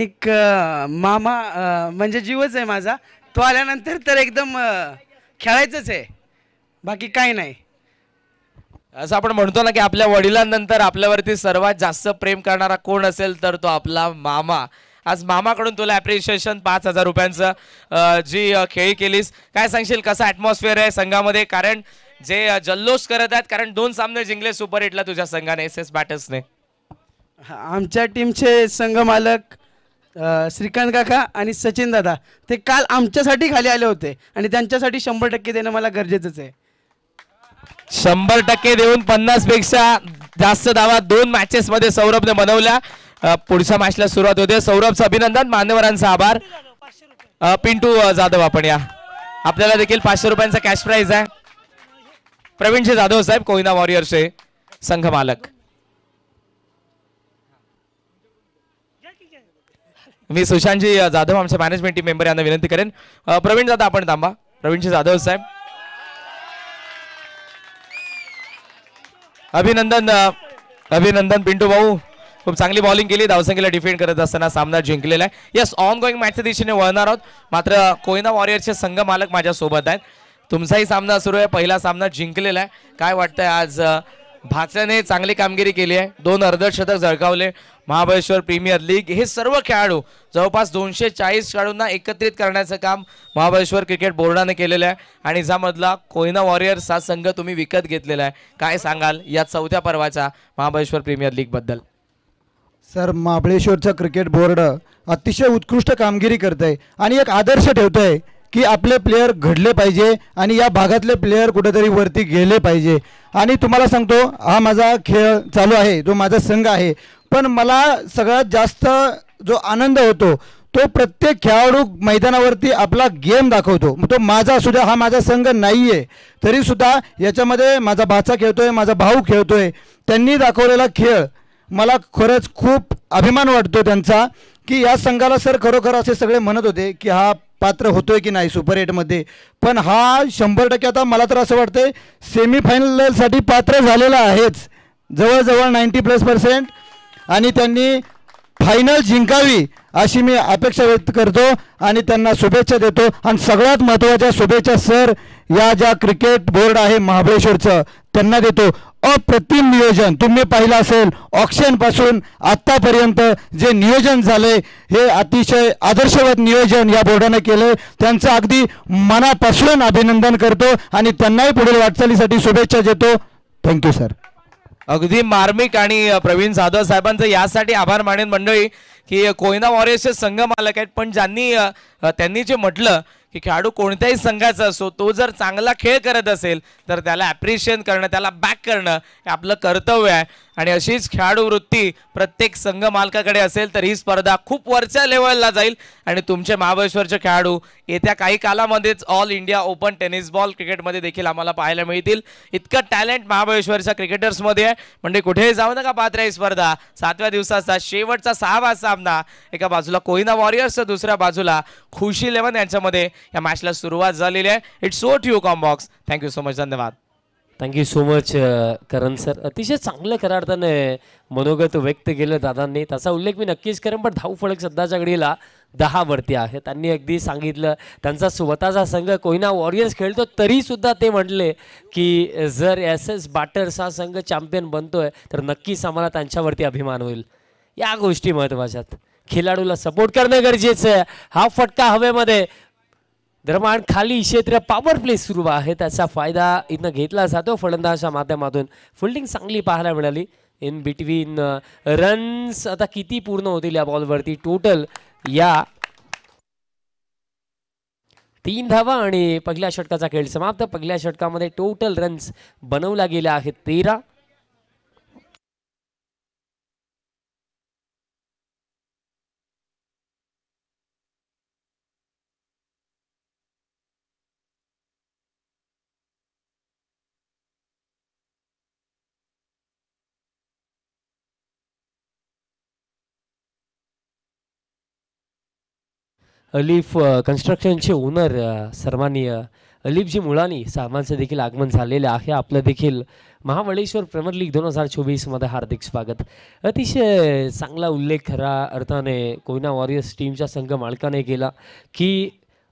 एक मामा म्हणजे जीवच आहे माझा तो आल्यानंतर तर एकदम खेळायच खेळायचंच आहे बाकी काय नाही असं आपण म्हणतो ना की आपल्या वडिलांनंतर आपल्यावरती सर्वात जास्त प्रेम करणारा कोण असेल तर तो आपला मामा आज मामाकडून तुला ॲप्रिशिएशन पाच हजार रुपयांचं जी खेळी केलीस काय सांगशील कसा ॲटमॉस्फिअर आहे संघामध्ये कारण जे जल्लोष करत आहेत कारण दोन सामने जिंकले सुपर एटला तुझ्या संघाने एस एस बॅटर्सने आमच्या टीमचे संघ मालक श्रीकांत काका आणि सचिन दादा ते काल आमच्यासाठी खाली आले होते आणि त्यांच्यासाठी शंभर टक्के देणं मला गरजेचंच आहे शंभर टक्के देऊन पन्नास पेक्षा जास्त धावा दोन मॅचेस मध्ये सौरभने बनवल्या पुढच्या मॅचला सुरुवात होते सौरभचं अभिनंदन मान्यवरांचा आभार पिंटू जाधव आपण या आपल्याला देखील पाचशे रुपयांचा कॅश प्राईज आहे प्रवीणजी जाधव साहेब कोहिना वॉरियर्सचे संघ मालक मी सुशांतजी जाधव आमच्या मॅनेजमेंट टीम मेंबर यांना विनंती करेन प्रवीण जाधव आपण थांबा प्रवीणजी जाधव साहेब अभिनंदन अभिनंदन पिंटू भाऊ खूप चांगली बॉलिंग केली धावसंख्येला डिफेंड करत असताना सामना जिंकलेला आहे यस ऑन गोईंग मॅचच्या दिशेने वळणार आहोत मात्र कोयना वॉरियरचे संघ मालक माझ्यासोबत आहेत तुमचाही सामना सुरू आहे पहिला सामना जिंकलेला आहे काय वाटतंय आज भाचाने चांगली कामगिरी केली आहे दोन अर्धशतक झळकावले महाबळेश्वर प्रीमियर लीग हे सर्व खेळाडू जवळपास दोनशे चाळीस खेळाडूंना एकत्रित करण्याचं काम महाबळेश्वर क्रिकेट बोर्डाने केलेलं आहे आणि ज्यामधला कोयना वॉरियर्स हा संघ तुम्ही विकत घेतलेला आहे काय सांगाल या चौथ्या पर्वाच्या महाबळेश्वर प्रीमियर लीगबद्दल सर महाबळेश्वरचं क्रिकेट बोर्ड अतिशय उत्कृष्ट कामगिरी करत आहे आणि एक आदर्श ठेवत आहे की आपले प्लेयर घडले पाहिजे आणि या भागातले प्लेयर कुठेतरी वरती गेले पाहिजे आणि तुम्हाला सांगतो हा माझा खेळ चालू आहे जो माझा संघ आहे पण मला सगळ्यात जास्त जो आनंद होतो तो प्रत्येक खेळाडू मैदानावरती आपला गेम दाखवतो तो माझा सुद्धा हा माझा संघ नाही आहे तरीसुद्धा याच्यामध्ये माझा भाचा खेळतो आहे माझा भाऊ खेळतो आहे त्यांनी दाखवलेला खेळ मला खरंच खूप अभिमान वाटतो त्यांचा की या संघाला सर खरोखर असे सगळे म्हणत होते की हा पात्र होतोय की नाही सुपर एटमध्ये पण हा शंभर टक्के आता मला तर असं वाटतंय सेमीफायनलसाठी पात्र झालेला आहेच जवळजवळ नाईंटी प्लस पर्सेंट आणि त्यांनी फायनल जिंकावी अशी मी अपेक्षा व्यक्त करतो आणि त्यांना शुभेच्छा देतो आणि सगळ्यात महत्त्वाच्या शुभेच्छा सर या ज्या क्रिकेट बोर्ड आहे महाबळेश्वरचं त्यांना देतो अप्रतिम नियोजन तुम्ही पाहिलं असेल ऑक्शनपासून आत्तापर्यंत जे नियोजन झाले हे अतिशय आदर्शवत नियोजन या बोर्डाने केले त्यांचं अगदी मनापासून अभिनंदन करतो आणि त्यांनाही पुढील वाटचालीसाठी शुभेच्छा देतो थँक्यू सर अगदी मार्मिक आणि प्रवीण जाधव साहेबांचं यासाठी आभार मानेन मंडळी की कोयना वॉरियर्सचे संघ मालक आहेत पण ज्यांनी त्यांनी जे म्हटलं की खेळाडू कोणत्याही संघाचा असो तो जर चांगला खेळ करत असेल तर त्याला ॲप्रिशिएट करणं त्याला बॅक करणं हे आपलं कर्तव्य आहे आणि अशीच खेळाडू वृत्ती प्रत्येक संघ मालकाकडे असेल तर ही स्पर्धा खूप वरच्या लेवलला जाईल आणि तुमचे महाबळेश्वरचे खेळाडू येत्या काही कालामध्येच all India open tennis ball क्रिकेटमध्ये देखील आम्हाला पाहायला मिळतील इतकं टॅलेंट महाबळेश्वरच्या क्रिकेटर्समध्ये आहे म्हणजे कुठेही जाऊ नका पात्र ही स्पर्धा सातव्या दिवसाचा शेवटचा सहावा सामना एका बाजूला कोहिना वॉरियर्सचा दुसऱ्या बाजूला खुशी लेवन यांच्यामध्ये या मॅचला सुरुवात झालेली आहे it's so you come box thank you so much धन्यवाद thank you so much Karan sir अतिशय चांगलं खऱ्या अर्थाने मनोगत व्यक्त केलं दादांनी त्याचा उल्लेख मी नक्कीच करेन पण धाऊ फळक सध्याच्या घडीला दहावरती आहे त्यांनी अगदी सांगितलं त्यांचा स्वतःचा संघ कोयना वॉरियर्स खेळतो तरीसुद्धा ते म्हटले की जर एस एस बाटर्स हा संघ चॅम्पियन बनतोय तर नक्कीच आम्हाला त्यांच्यावरती अभिमान होईल या गोष्टी महत्त्वाच्यात खिलाडूला खेळाडूला सपोर्ट करणं गरजेचं आहे हा फटका हवेमध्ये दरम्यान खाली क्षेत्र पॉवर प्ले सुरू आहे त्याचा फायदा इथं घेतला जातो फलंदाजच्या माध्यमातून फिल्डिंग चांगली पाहायला मिळाली इन बिटवीन रन्स आता किती पूर्ण होतील या बॉलवरती टोटल या तीन धावा आणि पहिल्या षटकाचा खेळ समाप्त पहिल्या षटकामध्ये टोटल रन्स बनवल्या गेल्या आहेत तेरा अलिफ कन्स्ट्रक्शनचे ओनर सन्माननीय अलिफजी मुळानी सामानचं देखील आगमन झालेलं आहे आपलं देखील महाबळेश्वर प्रीमियर लीग दोन हजार चोवीसमध्ये हार्दिक स्वागत अतिशय चांगला उल्लेख खरा अर्थाने कोयना वॉरियर्स टीमच्या संघ मालकाने केला की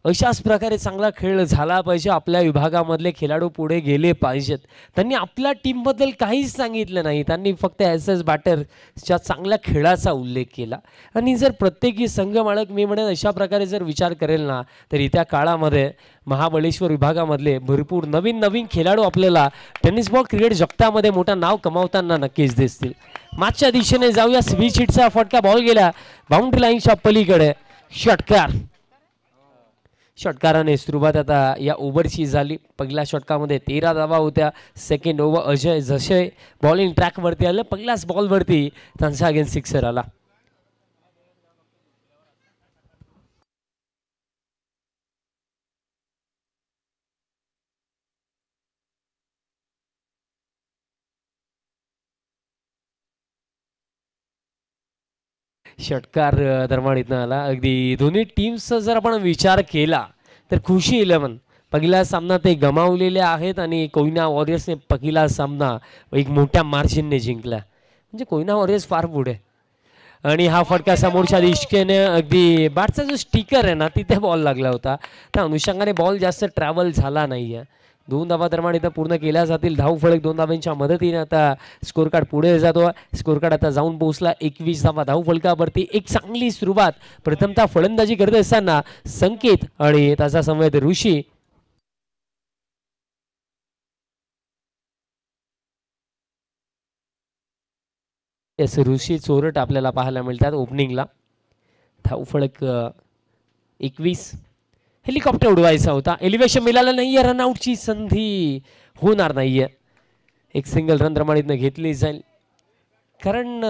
अशाच प्रकारे चांगला खेळ झाला पाहिजे आपल्या विभागामधले खेळाडू पुढे गेले पाहिजेत त्यांनी आपल्या टीमबद्दल काहीच सांगितलं नाही त्यांनी फक्त एस एस बॅटरच्या चांगल्या खेळाचा उल्लेख केला आणि जर प्रत्येकी संघ माळक मी म्हणेन अशा प्रकारे जर विचार करेल ना तर येत्या काळामध्ये महाबळेश्वर विभागामधले भरपूर नवीन नवीन खेळाडू आपल्याला टेनिस बॉल क्रिकेट जगतामध्ये मोठं नाव कमावताना नक्कीच दिसतील मागच्या दिशेने जाऊया स्वी चिटचा फटका बॉल गेला बाउंड्री लाईनच्या पलीकडे षटकार षटकाराने सुरुवात आता या ओव्हरची झाली पहिल्या षटकामध्ये तेरा धावा होत्या सेकंड ओव्हर अजय जसे बॉलिंग ट्रॅकवरती आलं पहिल्याच बॉलवरती त्यांचा अगेन सिक्सर आला षटकार दरम्यान आला अगदी दोन्ही टीम्सचा जर आपण विचार केला तर खुशी इलेव्हन पहिला सामना ते गमावलेले आहेत आणि कोयना वॉरियर्सने पहिला सामना एक मोठ्या मार्जिनने जिंकला म्हणजे कोयना वॉरियर्स फार पुढे आणि हा फटका समोरच्या दिशकेने अगदी बाटचा जो स्टिकर आहे ना तिथे बॉल लागला होता त्या अनुषंगाने बॉल जास्त ट्रॅव्हल झाला नाही आहे दोन धावा दरम्यान इथं पूर्ण केल्या जातील धाव फळक दोन धाव्यांच्या मदतीने आता स्कोर कार्ड पुढे जातो स्कोर कार्ड आता जाऊन पोहोचला एकवीस धावा धाव फळकावरती एक चांगली सुरुवात प्रथमता फलंदाजी करत असताना संकेत आणि त्याचा संवेद ऋषी एस ऋषी चोरट आपल्याला पाहायला मिळतात ओपनिंगला धाव फळक एकवीस हेलिकॉप्टर उडवायचा होता एलिव्हेशन मिळालं नाही आहे रनआउटची संधी होणार नाही आहे एक सिंगल रन प्रमाणित घेतली जाईल कारण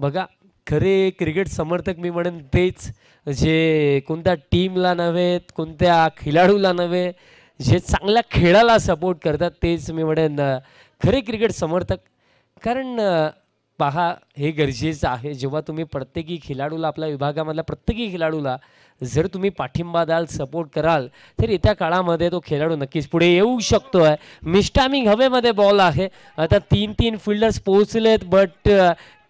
बघा खरे क्रिकेट समर्थक मी म्हणेन तेच जे कोणत्या टीमला नव्हे कोणत्या खेळाडूला नव्हे जे चांगल्या खेळाला सपोर्ट करतात तेच मी म्हणेन खरे क्रिकेट समर्थक कारण पहा हे गरजेचं आहे जेव्हा तुम्ही प्रत्येकी खेळाडूला आपल्या विभागामधल्या प्रत्येकी खेळाडूला जर तुम्ही पाठिंबा द्याल सपोर्ट कराल तर येत्या काळामध्ये तो खेळाडू नक्कीच पुढे येऊ शकतो आहे मिस्टामिंग हवेमध्ये बॉल आहे आता तीन तीन फिल्डर्स पोहोचलेत बट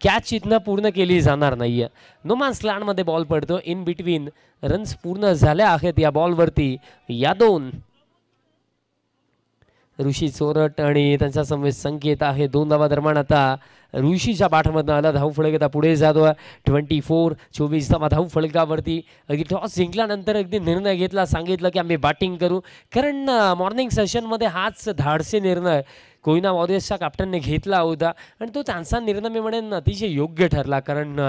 कॅच uh, इथनं पूर्ण केली जाणार नाही आहे नोमान स्लॅनमध्ये बॉल पडतो इन बिटवीन रन्स पूर्ण झाल्या आहेत या बॉलवरती या दोन ऋषी चोरट आणि त्यांचा संवेद संकेत आहे दोन धावा दरम्यान आता ऋषीच्या पाठमधनं आला धाव आता पुढे जातो ट्वेंटी फोर चोवीसचा धावा धावफळकावरती अगदी टॉस जिंकल्यानंतर अगदी निर्णय घेतला सांगितलं की आम्ही बॅटिंग करू कारण मॉर्निंग सेशनमध्ये हाच धाडसे निर्णय कोयना वॉरियर्सच्या कॅप्टनने घेतला होता आणि तो त्यांचा निर्णय मी म्हणेन अतिशय योग्य ठरला कारण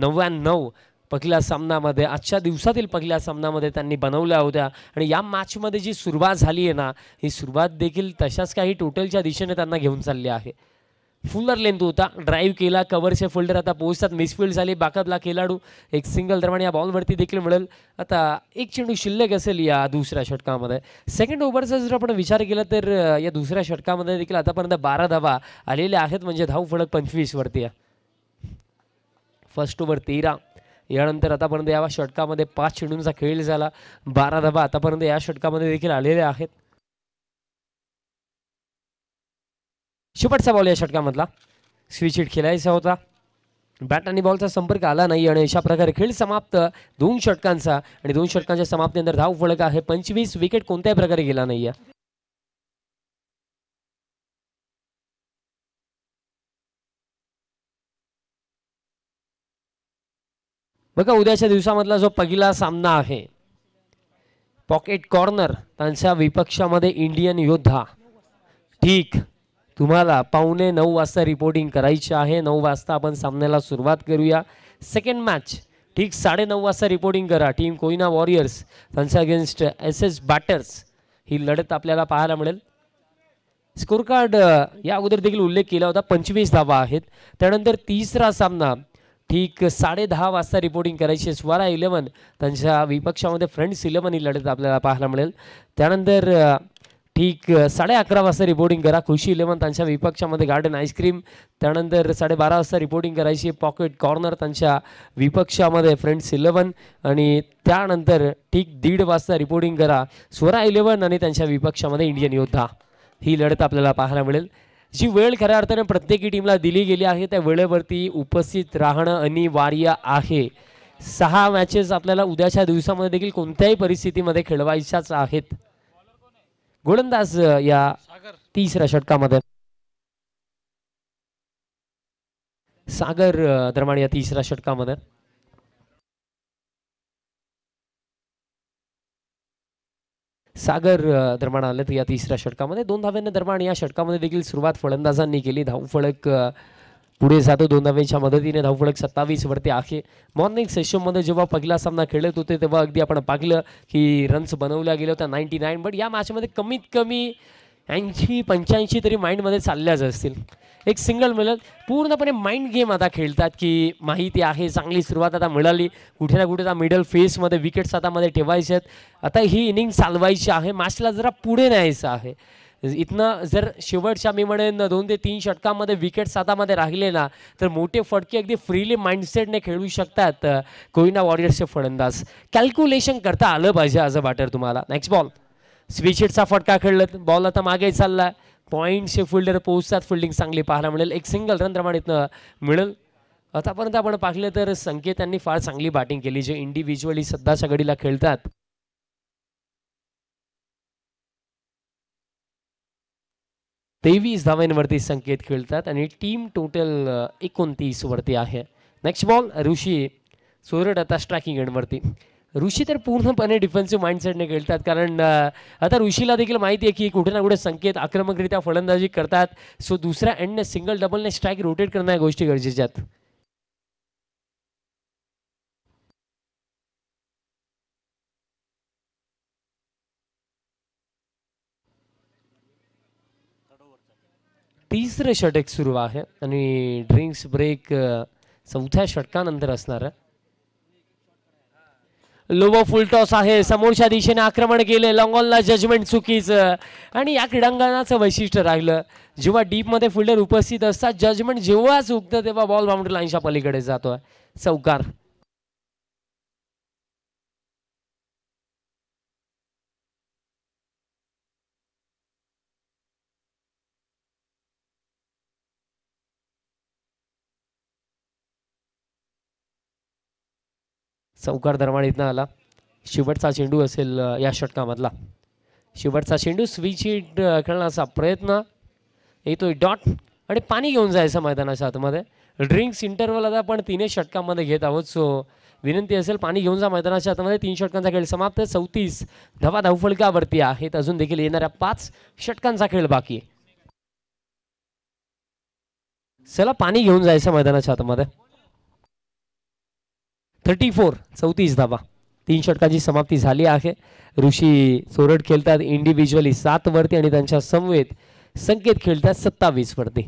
नव्याण्णव पहिल्या सामनामध्ये आजच्या दिवसातील पहिल्या सामनामध्ये त्यांनी बनवल्या होत्या आणि या मॅचमध्ये जी सुरुवात झाली आहे ना ही सुरुवात देखील तशाच काही टोटलच्या दिशेने त्यांना घेऊन चालली आहे फुलर लेंथ होता ड्राईव्ह केला कवरचे फोल्डर आता पोहोचतात मिसफील्ड झाली बाकातला खेळाडू एक सिंगल दरम्यान या बॉलवरती देखील मिळेल आता एक चेंडू शिल्लक असेल या दुसऱ्या षटकामध्ये सेकंड ओव्हरचा जर आपण विचार केला तर या दुसऱ्या षटकामध्ये देखील आतापर्यंत बारा धावा आलेल्या आहेत म्हणजे धाव फडक पंचवीसवरती फर्स्ट ओव्हर तेरा यानंतर आतापर्यंत या षटकामध्ये पाच चेंडूंचा खेळ झाला बारा धावा आतापर्यंत या षटकामध्ये देखील आलेल्या आहेत शेवटचा बॉल या षटकामधला स्विचिट खेळायचा होता बॅट आणि बॉलचा संपर्क आला नाही आणि अशा प्रकारे खेळ समाप्त दोन षटकांचा आणि दोन षटकांच्या समाप्तीनंतर धाव फळक आहे पंचवीस विकेट कोणत्याही प्रकारे गेला नाही बघा उद्याच्या दिवसामधला जो पहिला सामना आहे पॉकेट कॉर्नर त्यांच्या विपक्षामध्ये इंडियन योद्धा ठीक तुम्हाला पावणे नऊ वाजता रिपोर्टिंग करायची आहे नऊ वाजता आपण सामन्याला सुरुवात करूया सेकंड मॅच ठीक साडेनऊ वाजता रिपोर्टिंग करा टीम कोयना वॉरियर्स तंसा अगेन्स्ट एस एस बॅटर्स ही लढत आपल्याला पाहायला मिळेल स्कोर कार्ड या अगोदर देखील उल्लेख केला होता पंचवीस धावा आहेत त्यानंतर तिसरा सामना ठीक साडे दहा वाजता रिपोर्टिंग करायची स्वारा इलेवन त्यांच्या विपक्षामध्ये फ्रेंड्स इलेवन ही लढत आपल्याला पाहायला मिळेल त्यानंतर ठीक साडे अकरा वाजता रिपोर्टिंग करा खुशी इलेव्हन त्यांच्या विपक्षामध्ये गार्डन आईस्क्रीम त्यानंतर साडेबारा वाजता रिपोर्टिंग करायची पॉकेट कॉर्नर त्यांच्या विपक्षामध्ये फ्रेंड्स इलेव्हन आणि त्यानंतर ठीक दीड वाजता रिपोर्टिंग करा स्वरा इलेव्हन आणि त्यांच्या विपक्षामध्ये इंडियन योद्धा ही लढत आपल्याला पाहायला मिळेल जी वेळ खऱ्या अर्थाने प्रत्येकी टीमला दिली गेली आहे त्या वेळेवरती उपस्थित राहणं अनिवार्य आहे सहा मॅचेस आपल्याला उद्याच्या दिवसामध्ये देखील कोणत्याही परिस्थितीमध्ये खेळवायच्याच आहेत गोलंदाज या तिसऱ्या षटकामध्ये सागर दरम्यान या तिसऱ्या षटकामध्ये सागर दरम्यान आले तर या तिसऱ्या षटकामध्ये दोन धाव्यांनी दरम्यान या षटकामध्ये देखील सुरुवात फलंदाजांनी केली धाव फळक पुढे जातो दोन धावेच्या मदतीने धावफळक सत्तावीस वरती आहे मॉर्निंग सेशनमध्ये जेव्हा पहिला सामना खेळत होते तेव्हा अगदी आपण पाहिलं की रन्स बनवल्या गेल्या होत्या नाईन्टी नाईन बट या मॅचमध्ये कमीत कमी ऐंशी पंच्याऐंशी तरी माइंडमध्ये चालल्याच असतील एक सिंगल मिळत पूर्णपणे माइंड गेम आता खेळतात की माहिती आहे चांगली सुरुवात आता मिळाली कुठे ना कुठे आता मिडल फेसमध्ये विकेट्स आता मध्ये ठेवायचे आहेत आता ही इनिंग चालवायची आहे मॅचला जरा पुढे न्यायचं आहे इथनं जर शेवटच्या मी म्हणेन दोन ते तीन षटकामध्ये विकेट सातामध्ये राहिले ना तर मोठे फटके अगदी फ्रीली माइंडसेटने खेळू शकतात कोयना वॉरियर्सचे फलंदाज कॅल्क्युलेशन करता आलं पाहिजे असं बॅटर तुम्हाला नेक्स्ट बॉल स्विचेटचा फटका खेळलं बॉल आता मागे चालला पॉईंटचे फिल्डर पोहोचतात फिल्डिंग चांगली पाहायला मिळेल एक सिंगल रन प्रमाण इथनं मिळेल आतापर्यंत आपण पाहिलं तर संकेत यांनी फार चांगली बॅटिंग केली जे इंडिव्हिज्युअली सध्याच्या घडीला खेळतात तेवीस धावांवरती संकेत खेळतात आणि टीम टोटल एकोणतीसवरती आहे नेक्स्ट बॉल ऋषी सोरड आता स्ट्रॅकिंग एंडवरती ऋषी तर पूर्णपणे डिफेन्सिव्ह माइंडसेटने खेळतात कारण आता ऋषीला देखील माहिती आहे की कुठे ना कुठे संकेत आक्रमकरित्या फलंदाजी करतात सो दुसऱ्या एंडने सिंगल डबलने स्ट्राईक रोटेट करणं या गोष्टी गरजेच्या आहेत तिसरे षटक सुरू आहे आणि ड्रिंक्स ब्रेक चौथ्या षटकानंतर असणार लोबो फुलटॉस आहे समोरच्या दिशेने आक्रमण केले ला जजमेंट चुकीचं आणि या क्रीडांगणाचं वैशिष्ट्य राहिलं जेव्हा डीपमध्ये फिल्डर उपस्थित असतात जजमेंट जेव्हा चुकतं तेव्हा बॉल बाउंड्री लाईनच्या पलीकडे जातो चौकार चौकार इथनं आला शेवटचा चेंडू असेल या षटकामधला शेवटचा चेंडू स्विच हिट खेळण्याचा प्रयत्न येतोय डॉट आणि पाणी घेऊन जायचं मैदानाच्या आतमध्ये ड्रिंक्स इंटरव्हल आता आपण तीनही षटकामध्ये घेत आहोत सो विनंती असेल पाणी घेऊन जा मैदानाच्या आतमध्ये तीन षटकांचा खेळ समाप्त चौतीस धावा धावफळकावरती आहेत अजून देखील येणाऱ्या पाच षटकांचा खेळ बाकी आहे चला पाणी घेऊन जायचं मैदानाच्या आतमध्ये थर्टी फोर चौतीस धावा तीन षटकाची समाप्ती झाली आहे ऋषी चोरड खेळतात इंडिव्हिज्युअली सातवरती आणि त्यांच्या समवेत संकेत खेळतात सत्तावीसवरती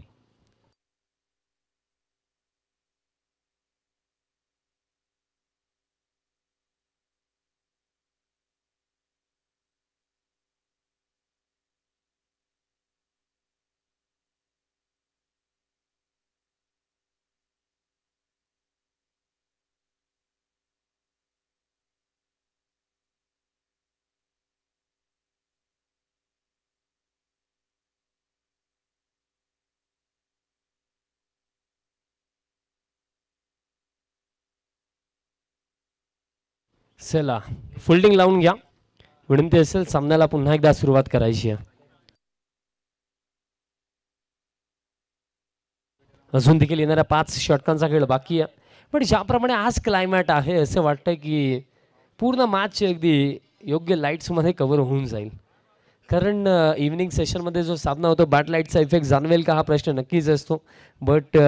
चला फोल्डिंग लावून घ्या विनंती असेल सामन्याला पुन्हा एकदा सुरुवात करायची आहे अजून देखील येणाऱ्या पाच षटकांचा खेळ बाकी आहे पण ज्याप्रमाणे आज क्लायमॅट आहे असं वाटतं की पूर्ण मॅच अगदी योग्य लाईट्समध्ये कवर होऊन जाईल कारण इव्हनिंग सेशनमध्ये जो सामना होतो बॅट लाईटचा इफेक्ट जाणवेल का हा प्रश्न नक्कीच असतो बट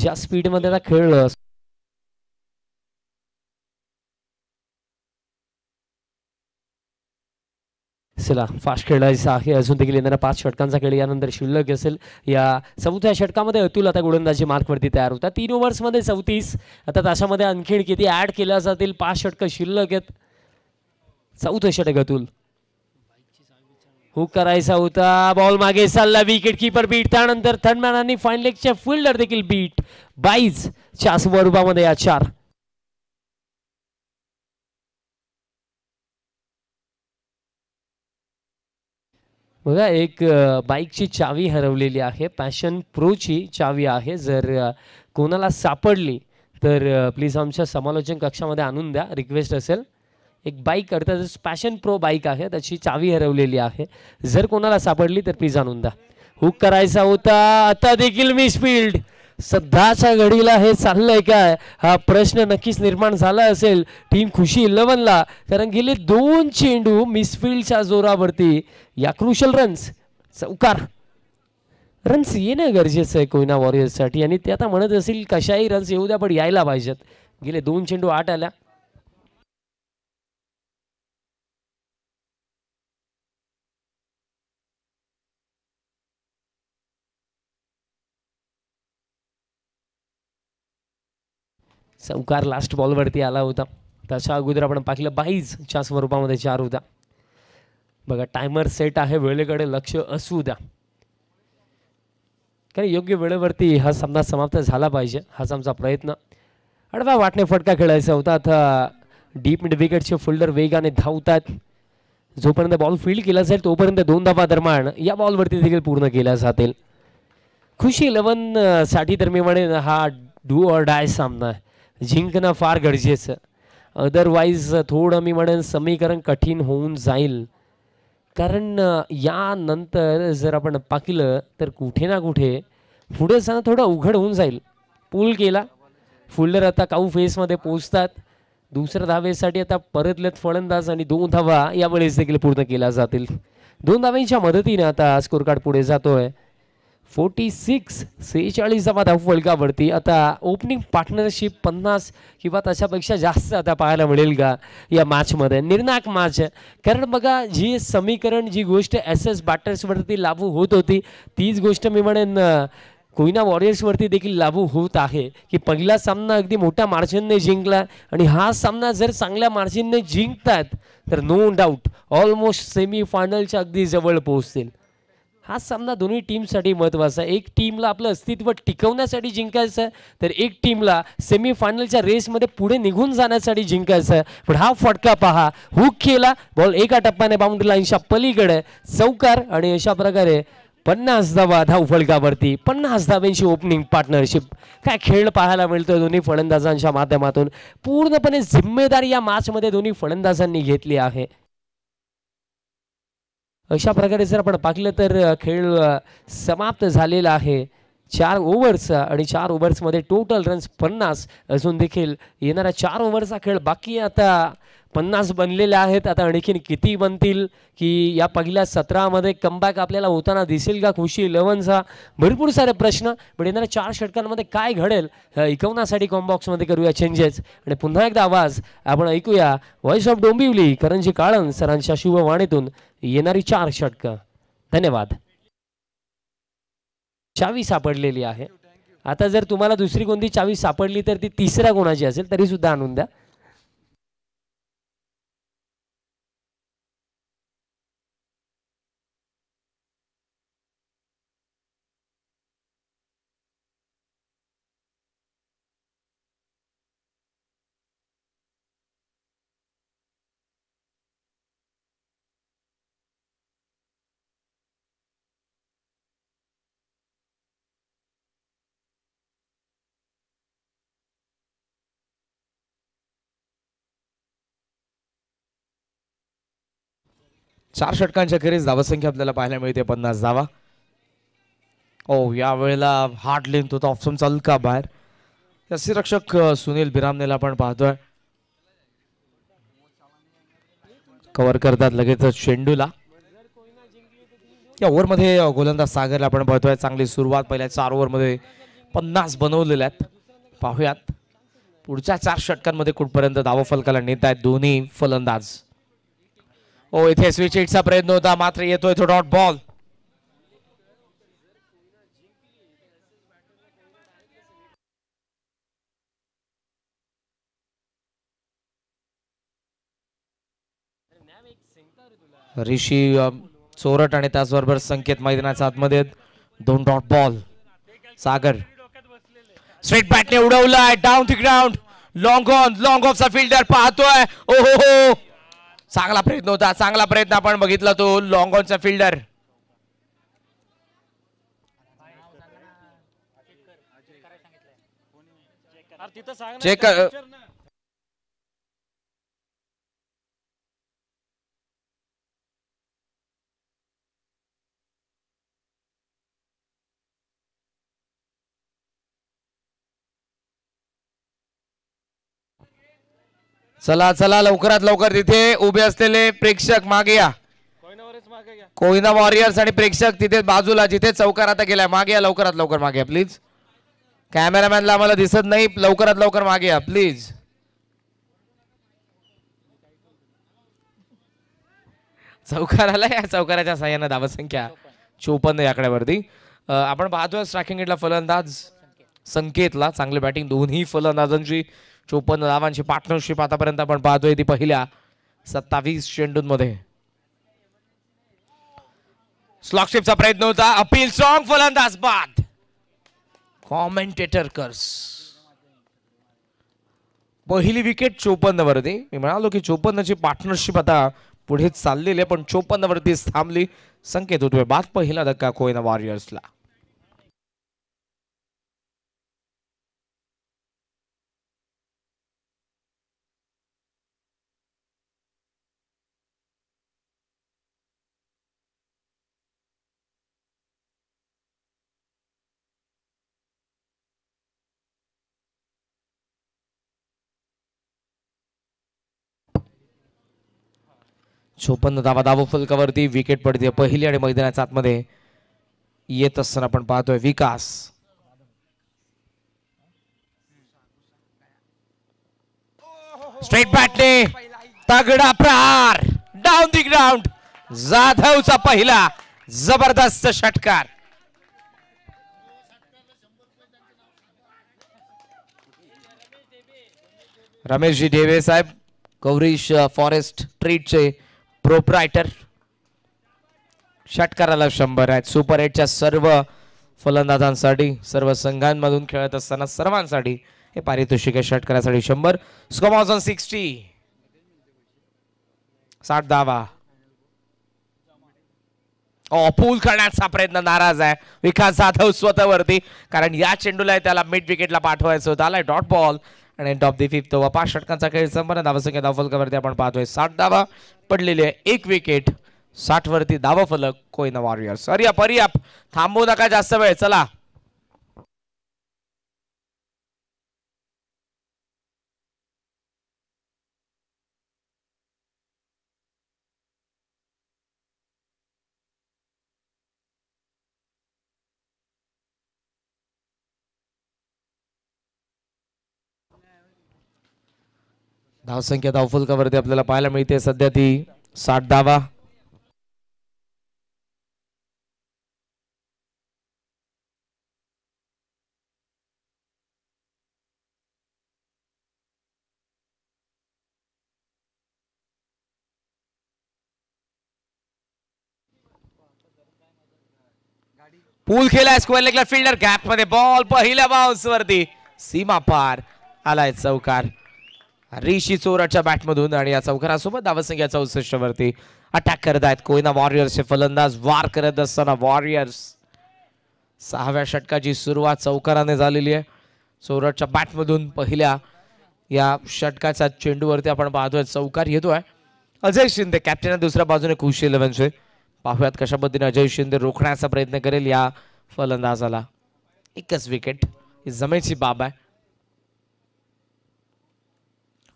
ज्या स्पीडमध्ये खेळलो खेळ चला फास्ट खेळायचा अजून देखील येणाऱ्या पाच षटकांचा खेळ यानंतर शिल्लक असेल या चौथ्या षटकामध्ये अतुल आता गोलंदाजी मार्कवरती तयार होता तीन ओव्हर्समध्ये चौतीस आता तशामध्ये आणखी किती ॲड केल्या जातील पाच षटकं शिल्लक आहेत चौथं षटक अतुल हुक करायचा होता बॉल मागे चालला विकेट किपर बीट त्यानंतर थंडमॅन आणि फाईन लेगच्या फिल्डर देखील बीट बाईज च्या स्वरूपामध्ये या चार बघा एक बाईकची चावी हरवलेली आहे पॅशन प्रोची चावी आहे जर कोणाला सापडली तर प्लीज आमच्या समालोचन कक्षामध्ये आणून द्या रिक्वेस्ट असेल एक बाईक अर्थातच पॅशन प्रो बाईक आहे त्याची चावी हरवलेली आहे जर कोणाला सापडली तर प्लीज आणून द्या हुक करायचा होता आता देखील मी मिसफिल्ड सध्याच्या घडीला हे चाललंय काय हा प्रश्न नक्कीच निर्माण झाला असेल टीम खुशी इलेव्हनला कारण गेले दोन चेंडू मिसफिल्डच्या जोरावरती या क्रुशल रन्स चौकार रन्स येणं गरजेचं आहे कोयना वॉरियर्ससाठी आणि ते आता म्हणत असेल कशाही रन्स येऊ द्या पण यायला पाहिजेत गेले दोन चेंडू आठ आल्या चौकार लास्ट बॉलवरती आला होता तशा अगोदर आपण पाहिलं बाईजच्या स्वरूपामध्ये चार होता बघा टायमर सेट आहे वेळेकडे लक्ष असू द्या कारण योग्य वेळेवरती हा सामना समाप्त झाला पाहिजे हाच आमचा प्रयत्न आडवा वाटणे फटका खेळायचा होता आता डीप मिड विकेटचे फोल्डर वेगाने धावतात जोपर्यंत बॉल फील्ड केला जाईल तोपर्यंत दोन धावा दरम्यान या बॉलवरती देखील पूर्ण केल्या जातील खुशी इलेव्हन साठी तर मी म्हणेन हा डू ऑर डाय सामना आहे जिंकणं फार गरजेचं अदरवाईज थोडं मी म्हणेन समीकरण कठीण होऊन जाईल कारण यानंतर जर आपण पाकिलं तर कुठे ना कुठे पुढे जाणं थोडं उघड होऊन जाईल पूल केला फुल्डर आता काऊ फेसमध्ये पोचतात दुसऱ्या धावेसाठी आता परतलेत फलंदाज आणि दोन धावा यावेळेस देखील पूर्ण केला जातील दोन धाव्यांच्या मदतीने आता स्कोर कार्ड पुढे जातोय फोर्टी सिक्स सेहेचाळीसावा धाव आता ओपनिंग पार्टनरशिप पन्नास किंवा तशापेक्षा जास्त आता पाहायला मिळेल का या मॅचमध्ये निर्णायक मॅच कारण बघा जी समीकरण जी गोष्ट एस एस बॅटर्सवरती लागू होत होती तीच गोष्ट मी म्हणेन कोयना वॉरियर्सवरती देखील लागू होत आहे की पहिला सामना अगदी मोठ्या मार्जिनने जिंकला आणि हा सामना जर चांगल्या मार्जिनने जिंकतात तर नो डाऊट ऑलमोस्ट सेमीफायनलच्या अगदी जवळ पोहोचतील हा सामना दोन्ही टीमसाठी महत्त्वाचा आहे एक टीमला आपलं अस्तित्व टिकवण्यासाठी जिंकायचं आहे तर एक टीमला सेमीफायनलच्या रेसमध्ये पुढे निघून जाण्यासाठी जिंकायचं आहे पण हा फटका पहा हुक केला बॉल एका टप्प्याने बाउंड्री लाईनच्या पलीकडे चौकार आणि अशा प्रकारे पन्नास धावा धाव फलकावरती पन्नास धाव्यांची ओपनिंग पार्टनरशिप काय खेळ पाहायला मिळतोय दोन्ही फलंदाजांच्या माध्यमातून पूर्णपणे जिम्मेदारी या मॅचमध्ये दोन्ही फलंदाजांनी घेतली आहे अशा प्रकारे जर आपण पाहिलं तर खेळ समाप्त झालेला आहे चार ओव्हर्स आणि चार ओव्हर्समध्ये टोटल रन्स पन्नास अजून देखील येणारा चार ओव्हरचा खेळ बाकी आता पन्नास बनलेले आहेत आता आणखीन किती बनतील की या पहिल्या सत्रामध्ये कमबॅक आपल्याला होताना दिसेल का खुशी इलेव्हनचा भरपूर सारे प्रश्न पण येणाऱ्या चार षटकांमध्ये काय घडेल ऐकवण्यासाठी कॉम्बॉक्समध्ये करूया चेंजेस आणि पुन्हा एकदा आवाज आपण ऐकूया व्हॉइस ऑफ डोंबिवली करंजी काळन सरांच्या शुभवाणीतून येणारी चार षटकं धन्यवाद चावी सापडलेली आहे आता जर तुम्हाला दुसरी कोणती चावी सापडली तर ती तिसऱ्या कोणाची असेल तरी सुद्धा आणून द्या चार षटकांच्या खेरीज संख्या आपल्याला पाहायला मिळते पन्नास धावा ओ यावेळेला हार्ड लेंथ होता ऑप्शन चालू का बाहेर रक्षक सुनील बिरामनेला आपण पाहतोय कव्हर करतात लगेच चेंडूला या ओव्हरमध्ये गोलंदाज सागरला आपण पाहतोय चांगली सुरुवात पहिल्या चार ओव्हरमध्ये पन्नास बनवलेल्या आहेत पाहूयात पुढच्या चार षटकांमध्ये कुठपर्यंत धावा फलकाला नेत आहेत दोन्ही फलंदाज ओ इथे स्विच इटचा प्रयत्न होता मात्र येतोय तो डॉट बॉल ऋषी चोरट आणि त्याचबरोबर संकेत मैदानाच्या आतमध्ये दोन डॉट बॉल सागर स्ट्रेट बॅटने उडवलाय down the ground long on long ऑफचा फिल्डर पाहतोय ओहो हो हो चांगला प्रयत्न होता चांगला प्रयत्न आपण बघितला तो लॉंगॉनचा फिल्डर चेक चला चला लवकरात लवकर तिथे उभे असलेले प्रेक्षक मागे या कोहिना वॉरियर्स आणि प्रेक्षक तिथे बाजूला जिथे चौकार आता गेलाय मागे या लवकरात लवकर मागे या प्लीज कॅमेरामॅनला आम्हाला दिसत नाही लवकरात लवकर मागे या प्लीज चौकार आला या चौकाराच्या सहाय्यानं धावसंख्या चोपन्न याकड्यावरती आपण पाहतोय इटला फलंदाज संकेतला चांगली बॅटिंग दोन्ही फलंदाजांची चोपन्न धावांची पार्टनरशिप आतापर्यंत आपण पाहतोय ती पहिल्या सत्तावीस चेंडूंमध्ये स्लॉकशिपचा प्रयत्न होता अपील स्ट्रॉंग फलंदाज बाद कॉमेंटेटर कर्स पहिली विकेट चोपन्न वरती मी म्हणालो की चोपन्नची पार्टनरशिप आता पुढे चाललेली आहे पण चोपन्न वरती थांबली संकेत होतोय बाद पहिला धक्का कोयना वॉरियर्सला चोपन्न धावा दाबो फलकावरती विकेट पडते पहिली आणि मैदानाच्या आतमध्ये येत असताना आपण पाहतोय विकास स्ट्रेट बॅटने तगडा प्रहार डाऊन दी ग्राउंड जाधवचा पहिला जबरदस्त षटकार जी डेवे साहेब कवरीश फॉरेस्ट ट्रीटचे प्रोपरायटर षटकाराला शंभर आहेत सुपर एटच्या सर्व फलंदाजांसाठी सर्व संघांमधून खेळत असताना सर्वांसाठी हे पारितोषिक आहे षटकारासाठी शंभर स्कोमाउझन सिक्स्टी साठ धावा पूल करण्याचा प्रयत्न नाराज आहे विकास जाधव स्वतःवरती कारण या चेंडूला त्याला मिड विकेटला पाठवायचं होतं आलाय डॉट बॉल आणि टॉप दी फिफ्थ व पाच षटकांचा खेळ संपन्न धावसंख्या धावफलकावरती आपण पाहतोय साठ धावा पडलेली आहे एक विकेट वरती दावा फलक कोयना वॉरियर्स अरे आप थांबू नका जास्त वेळ चला धावसंख्या धावफलकावरती आपल्याला पाहायला मिळते सध्या ती साठ धावा पूल खेळला स्क्वेअर लेगला फिल्डर गॅप मध्ये बॉल पहिल्या बाउंस वरती सीमा पार आलाय चौकार रिशी चोराच्या बॅटमधून आणि या चौकारासोबत धावसंख्या वरती अटॅक करत आहेत कोयना वॉरियर्सचे फलंदाज वार करत असताना वॉरियर्स सहाव्या षटकाची सुरुवात चौकाराने झालेली आहे चोरटच्या बॅटमधून पहिल्या या षटकाच्या चेंडूवरती आपण पाहतोय चौकार येतोय अजय शिंदे कॅप्टन दुसऱ्या बाजूने खुशी इलेव्हनचे पाहूयात कशा पद्धतीने अजय शिंदे रोखण्याचा प्रयत्न करेल या फलंदाजाला एकच विकेट ही जमेची बाब आहे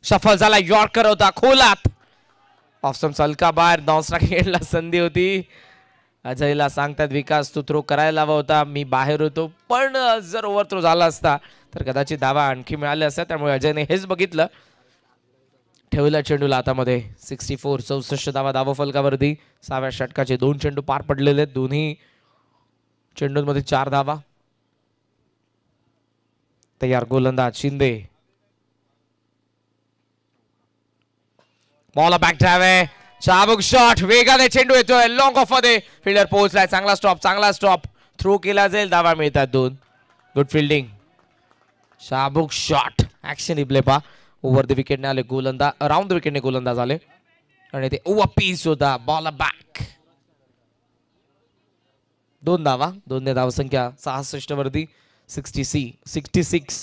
सफल झाला यॉर्कर होता खोलात ऑफसम सलका बाहेर खेळला संधी होती अजयला सांगतात विकास तू थ्रो करायला हवा होता मी बाहेर होतो पण जर ओव्हर थ्रो झाला असता तर कदाचित धावा आणखी मिळाले असता त्यामुळे अजयने हेच बघितलं ठेवला चेंडूला हातामध्ये सिक्स्टी फोर चौसष्ट धावा दावा फलकावरती सहाव्या षटकाचे दोन चेंडू पार पडलेले आहेत दोन्ही चेंडूंमध्ये चार धावा तयार गोलंदाज शिंदे बॉल बॅक ड्राव आहे चाबुक शॉट वेगाने चेंडू येतोय लॉंग ऑफ मध्ये फिल्डर पोहोचलाय चांगला स्टॉप चांगला स्टॉप थ्रू केला जाईल दावा मिळतात दोन गुड फिल्डिंग शाबुक शॉट ऍक्शन इबले पा ओव्हर द विकेटने आले गोलंदा राऊंड द विकेटने गोलंदा आले आणि ते ओव्हा पीस होता बॉल बॅक दोन धावा दोन धाव धावसंख्या सहासष्ट वरती सिक्स्टी सी sixty six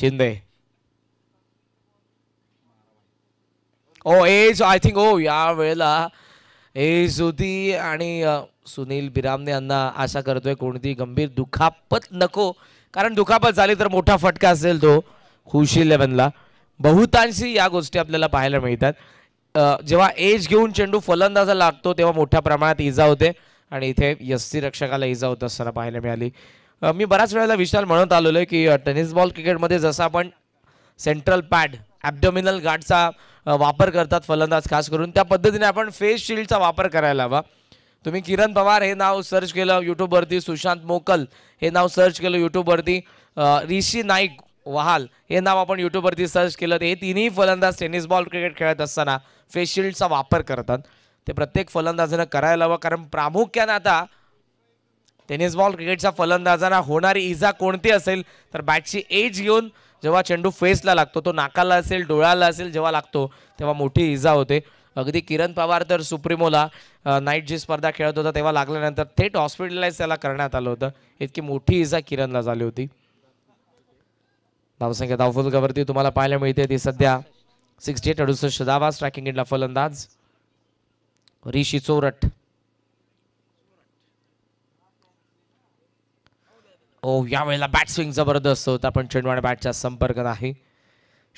Shinde oh edge I think oh या वेळेला ए आणि सुनील बिरामने यांना आशा करतोय कोणती गंभीर दुखापत नको कारण दुखापत झाली तर मोठा फटका असेल तो खुशी इलेव्हनला बहुतांशी या गोष्टी आपल्याला पाहायला मिळतात जेव्हा एज घेऊन चेंडू फलंदाजा लागतो तेव्हा मोठ्या प्रमाणात इजा होते आणि इथे यस्सी रक्षकाला इजा होत असताना पाहायला मिळाली मी बऱ्याच वेळेला विशाल म्हणत आलेलो आहे की टेनिस बॉल क्रिकेटमध्ये जसं आपण सेंट्रल पॅड ॲबडोमिनल गार्डचा वापर करतात फलंदाज खास करून त्या पद्धतीने आपण फेस शिल्डचा वापर करायला हवा तुम्ही किरण पवार हे नाव सर्च केलं यूट्यूबवरती सुशांत मोकल हे नाव सर्च केलं यूट्यूबवरती ऋषी नाईक वहाल हे नाव आपण यूट्यूबवरती सर्च केलं हे तिन्ही फलंदाज टेनिस बॉल क्रिकेट खेळत असताना फेस शिल्डचा वापर करतात ते प्रत्येक फलंदाजानं करायला हवं कारण प्रामुख्यानं आता टेनिस बॉल क्रिकेटच्या फलंदाजांना होणारी इजा कोणती असेल तर बॅटची एज घेऊन जेव्हा चेंडू फेसला लागतो तो नाकाला असेल डोळ्याला असेल जेव्हा लागतो तेव्हा मोठी इजा होते अगदी किरण पवार तर सुप्रीमोला नाईट जी स्पर्धा खेळत होता तेव्हा लागल्यानंतर थेट हॉस्पिटलाइज त्याला करण्यात आलं होतं इतकी मोठी इजा किरणला झाली होती धावसंख्या गवर्ती तुम्हाला पाहायला मिळते ती सध्या सिक्स्टी एट अडुसष्ट धावा स्ट्रायकिंग इंडला फलंदाज ऋषी चोरट ओ हो, यावेळेला स्विंग जबरदस्त होता पण चेंडवाने बॅटचा संपर्क नाही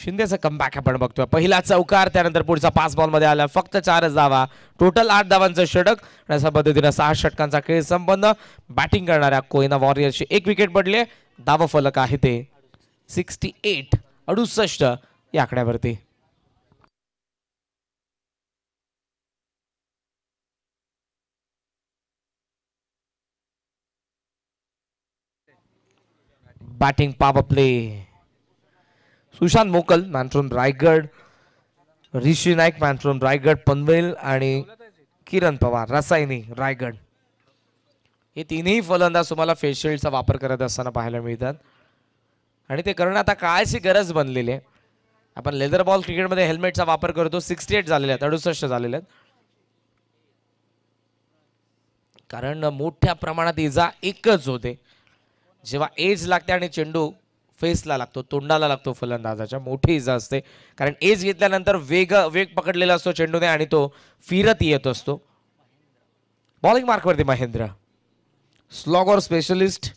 शिंदेचं कमबॅक आपण बघतोय पहिला चौकार त्यानंतर पुढचा पाच बॉलमध्ये आला फक्त चारच धावा टोटल आठ धावांचं षटक आणि अशा पद्धतीनं सहा षटकांचा खेळ संपन्न बॅटिंग करणाऱ्या कोयना वॉरियर्सचे एक विकेट पडले फलक आहे ते सिक्स्टी एट अडुसष्ट या आकड्यावरती batting power play Sushant Mokal man from Raigad Rishi Naik man from Raigad Panvel आणि किरण पवार रसायनी रायगड हे तिन्ही फलंदाज तुम्हाला शिल्डचा वापर करत असताना पाहायला मिळतात आणि ते करणं आता कायची गरज बनलेली आहे आपण लेदर बॉल क्रिकेटमध्ये हेल्मेटचा वापर करतो सिक्स्टी एट झालेले आहेत अडुसष्ट झालेले आहेत कारण मोठ्या प्रमाणात इजा एकच होते जेव्हा एज लागते आणि चेंडू फेसला लागतो तोंडाला लागतो फलंदाजाच्या मोठी इजा असते कारण एज घेतल्यानंतर वेग वेग पकडलेला असतो चेंडूने आणि तो फिरत येत असतो बॉलिंग मार्कवरती महेंद्र स्लॉगॉर स्पेशलिस्ट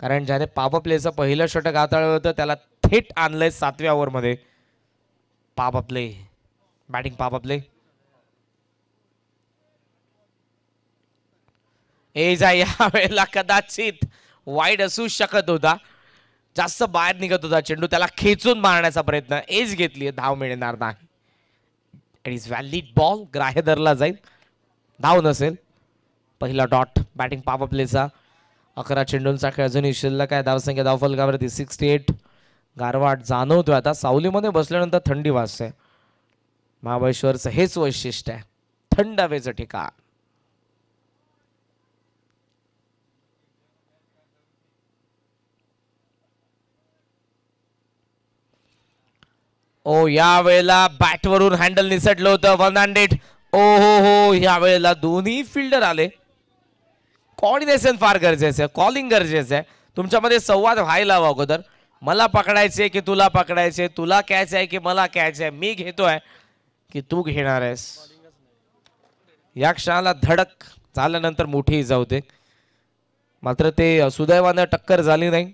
कारण ज्याने पाप पहिलं षटक हाताळलं होतं त्याला थेट आणलंय सातव्या ओव्हरमध्ये पाप प्ले बॅटिंग पाप प्ले एज या वेळेला कदाचित वाईट असू शकत होता जास्त बाहेर निघत होता चेंडू त्याला खेचून मारण्याचा प्रयत्न एज घेतली धाव मिळणार नाही इट इज व्हॅली बॉल ग्राह्य धरला जाईल धाव नसेल पहिला डॉट बॅटिंग पाप प्लेचा अकरा चेंडूंचा खेळ अजूनही शिल्लक आहे धावसंख्या फलकावरती सिक्स्टी एट गारवाट जाणवतोय आता सावलीमध्ये बसल्यानंतर थंडी वाजते महाबळेश्वरचं हेच वैशिष्ट्य आहे थंड हवेचं ठिकाण ओ या वेळेला बॅटवरून हँडल निसटलं होतं वन हंड्रेड ओ हो हो या वेळेला दोन्ही फिल्डर आले कॉर्डिनेशन फार गरजेचं आहे कॉलिंग गरजेचं आहे तुमच्यामध्ये संवाद व्हायला हवा अगोदर मला पकडायचे की तुला पकडायचे तुला कॅच आहे की मला कॅच आहे मी घेतोय की तू घेणार आहेस या क्षणाला धडक झाल्यानंतर मोठी जाऊ दे मात्र ते सुदैवानं टक्कर झाली नाही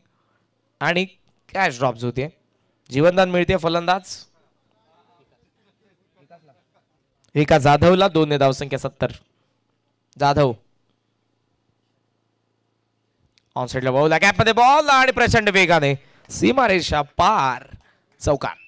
आणि कॅच ड्रॉप्स होते जीवनदान मिळते फलंदाज एका जाधवला दोन धावसंख्या सत्तर जाधव ऑन बोलला कॅप मध्ये बॉल आणि प्रचंड वेगाने सीमारेषा पार चौकार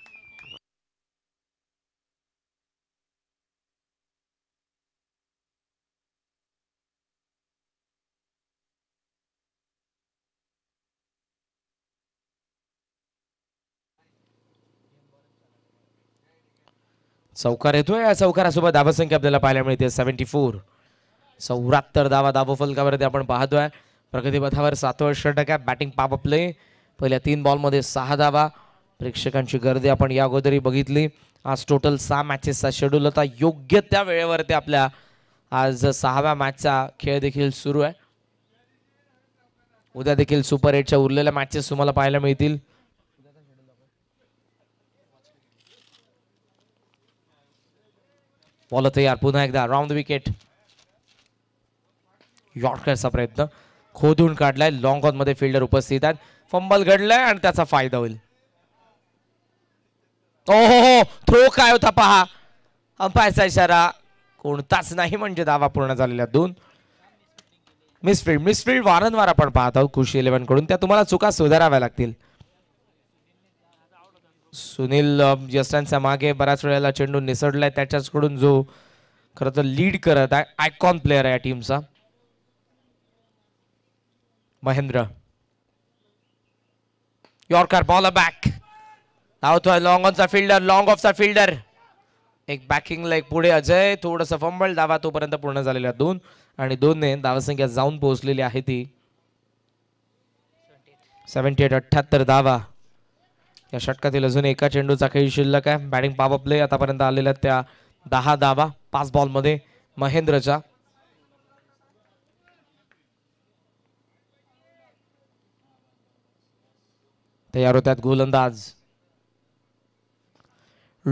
चौकार येतोय या चौकारासोबत संख्या आपल्याला पाहायला मिळते सेव्हन्टी फोर चौऱ्याहत्तर धावा दाबो फलकावरती आपण पाहतोय प्रगतीपथावर सातवं षटक आहे बॅटिंग पाप आपले पहिल्या तीन बॉलमध्ये सहा धावा प्रेक्षकांची गर्दी आपण या अगोदरी बघितली आज टोटल सहा मॅचेसचा शेड्यूल होता योग्य त्या वेळेवरती आपल्या आज सहाव्या मॅचचा खेळ देखील सुरू आहे उद्या देखील सुपर एटच्या उरलेल्या मॅचेस तुम्हाला पाहायला मिळतील बॉल यार पुन्हा एकदा राऊंड विकेट यॉर्करचा प्रयत्न खोदून काढलाय लॉंग ऑन मध्ये फिल्डर उपस्थित आहेत फंबल घडलाय आणि त्याचा फायदा होईल ओ थ्रो काय होता पहा अंपायरचा इशारा कोणताच नाही म्हणजे दावा पूर्ण झालेला दोन मिसफिल्ड मिसफिल्ड वारंवार आपण पाहत आहोत कुशी इलेव्हन कडून त्या तुम्हाला चुका सुधाराव्या लागतील सुनील जस्टांच्या मागे बऱ्याच वेळेला चेंडू निसडलाय त्याच्याचकडून जो खर तर लीड करत आहे आयकॉन प्लेअर आहे या टीमचा महेंद्र यॉर्कर बॉल बॅक धावतोय लॉंग ऑनचा फिल्डर लॉंग ऑफचा फिल्डर एक बॅकिंग लाईक पुढे अजय थोडंसं फंबल दावा तोपर्यंत पूर्ण झालेला दोन आणि दोनने धावसंख्या जाऊन पोहोचलेली आहे ती सेव्हन्टी एट अठ्ठ्याहत्तर धावा या षटकातील अजून एका चेंडूचा खेळ शिल्लक आहे बॅटिंग पाप प्ले आतापर्यंत आलेल्या त्या दहा दाबा पाच बॉलमध्ये महेंद्रच्या तयार होत्यात गोलंदाज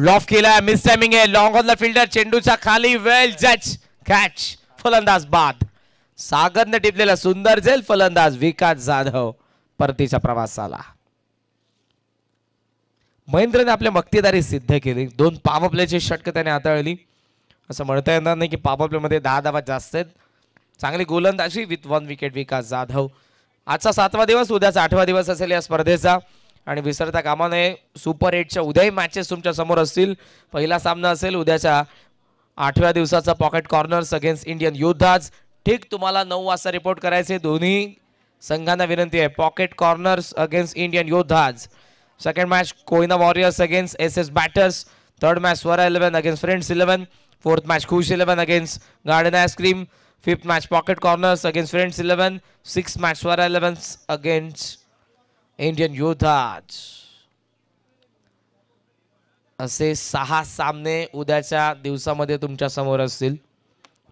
लॉफ केलाय मिस टायमिंग आहे लॉंग ऑन द फिल्डर चेंडूचा खाली वेल जज कॅच फलंदाज बाद सागरने टिपलेला सुंदर झेल फलंदाज विकास जाधव परतीचा प्रवास झाला महेंद्रने आपल्या मक्तेदारी सिद्ध केली दोन पापअपल्याची षटक त्याने हाताळली असं म्हणता येणार नाही की पापअपल्यामध्ये दहा धावा जास्त आहेत चांगली गोलंदाजी with one wicket Vikas Jadhav आजचा सातवा दिवस उद्याचा आठवा दिवस असेल या स्पर्धेचा आणि विसरता कामा नये सुपर एटच्या उद्याही मॅचेस तुमच्या समोर असतील पहिला सामना असेल उद्याच्या आठव्या दिवसाचा pocket corners against Indian Yoddhas ठीक तुम्हाला नऊ वाजता रिपोर्ट करायचे दोन्ही संघांना विनंती आहे pocket corners against Indian Yoddhas second match Koyna warriors against S S batters third match Vara eleven against friends eleven fourth match Kush eleven against garden ice cream fifth match pocket corners against friends eleven six match Swara elevens against Indian Yoddha असे सहा सामने उद्याच्या दिवसामध्ये तुमच्या समोर असतील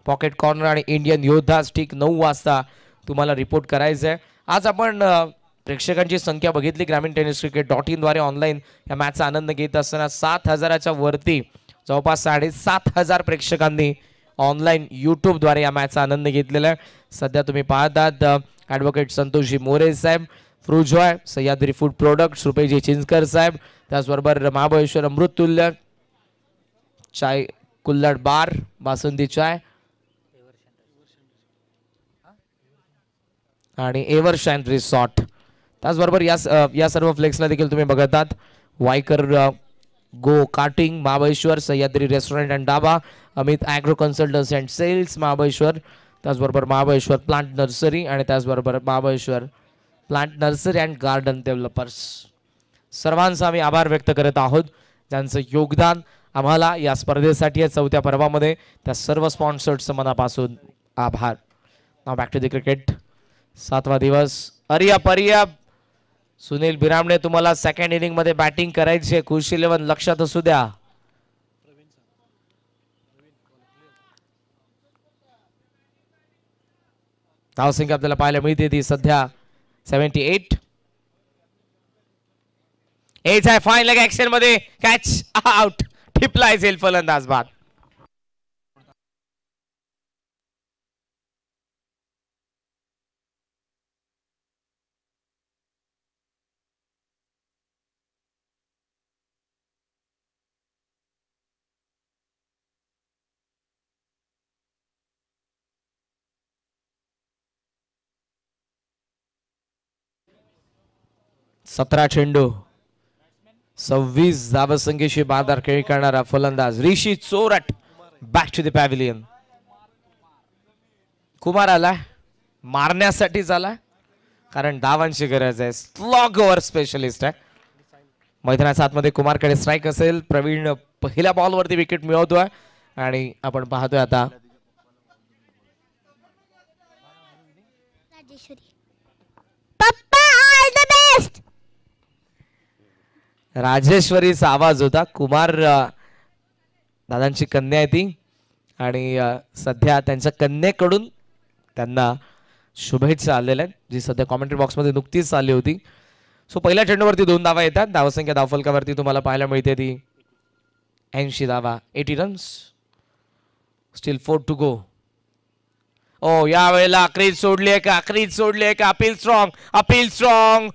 pocket corner आणि Indian योद्धा ठीक नऊ वाजता तुम्हाला रिपोर्ट करायचं आहे आज आपण प्रेक्षकांची संख्या बघितली ग्रामीण टेनिस क्रिकेट डॉट इनद्वारे ऑनलाईन या मॅचचा आनंद घेत असताना सात हजाराच्या वरती जवळपास सात हजार प्रेक्षकांनी ऑनलाईन यूट्यूबद्वारे या मॅचचा आनंद घेतलेला आहे सध्या तुम्ही पाहतात ॲडव्होकेट संतोषजी मोरे साहेब फ्रुजॉय सह्याद्री फूड प्रोडक्ट रुपेजी चिंचकर साहेब त्याचबरोबर महाबळेश्वर अमृततुल्य चाय कुल्लड बार बासुंदी चाय आणि एव्हर शाईन रिसॉर्ट त्याचबरोबर या या सर्व फ्लेक्सला देखील तुम्ही बघत आहात Waykar go karting Mahabaleshwar Sahyadri restaurant and dhaba Amit agro consultants and sales Mahabaleshwar त्याचबरोबर महाबळेश्वर प्लांट नर्सरी आणि त्याचबरोबर Mahabaleshwar plant nursery and garden developers सर्वांचा आम्ही आभार व्यक्त करत आहोत ज्यांचं योगदान आम्हाला या स्पर्धेसाठी या चौथ्या पर्वामध्ये त्या सर्व स्पॉन्सर्सचं मनापासून आभार नाव बॅक टू द क्रिकेट सातवा दिवस अरिया परिया सुनील बिरामने तुम्हाला सेकंड मध्ये बॅटिंग करायची आहे कुशी इलेव्हन लक्षात असू द्या धावसंख्या आपल्याला पाहायला मिळते ती सध्या सेव्हन्टी एट एच आहे लगे ऍक्शन मध्ये कॅच आउट ठिपलाय झेल फलंदाज बाद सतरा चेंडू सव्वीस धावसंख्येशी बाधार खेळी करणारा फलंदाज Rishi Chorat back to the Kumar आला मारण्यासाठी झाला कारण धावांची गरज आहे स्लॉग ओव्हर स्पेशलिस्ट आहे मैदानाच्या आतमध्ये कुमारकडे स्ट्राईक असेल प्रवीण पहिल्या बॉलवरती विकेट मिळवतोय आणि आपण पाहतोय आता पप्पा राजेश्वरीचा आवाज होता कुमार दादांची कन्या आहे ती आणि सध्या त्यांच्या कन्येकडून त्यांना शुभेच्छा आलेल्या आहेत जी सध्या कॉमेंट्री बॉक्समध्ये नुकतीच आली होती सो पहिल्या चेंडूवरती दोन दावा येतात धावसंख्या धावफलकावरती तुम्हाला पाहायला मिळते ती ऐंशी दावा eighty runs still four to go oh यावेळेला आखरीच सोडली आहे का आखरीच सोडली आहे का अपील स्ट्रॉंग अपील स्ट्रॉंग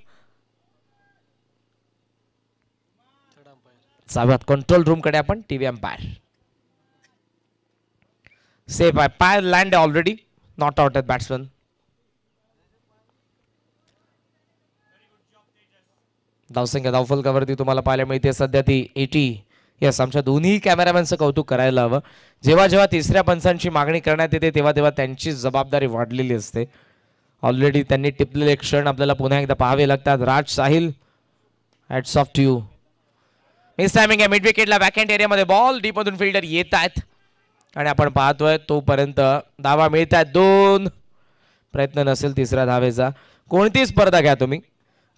जाऊयात कंट्रोल कडे आपण टी व्ही सेफ आहे पाय लँड ऑलरेडी नॉट आउट आहेत बॅट्समन धावसंख्या धावफलकावरती तुम्हाला पाहायला मिळते सध्या ती एटी येस आमच्या दोन्ही कॅमेरामॅनचं कौतुक करायला हवं जेव्हा जेव्हा तिसऱ्या पंचांची मागणी करण्यात येते तेव्हा तेव्हा त्यांची जबाबदारी वाढलेली असते ऑलरेडी त्यांनी टिपलेले क्षण आपल्याला पुन्हा एकदा पाहावे लागतात Raj Sahil at off you miss timing आहे मिड विकेटला एरिया एरियामध्ये बॉल डीपमधून फिल्डर येत आहेत आणि आपण पाहतोय तोपर्यंत धावा मिळत आहेत दोन प्रयत्न नसेल तिसरा धावेचा कोणती स्पर्धा घ्या तुम्ही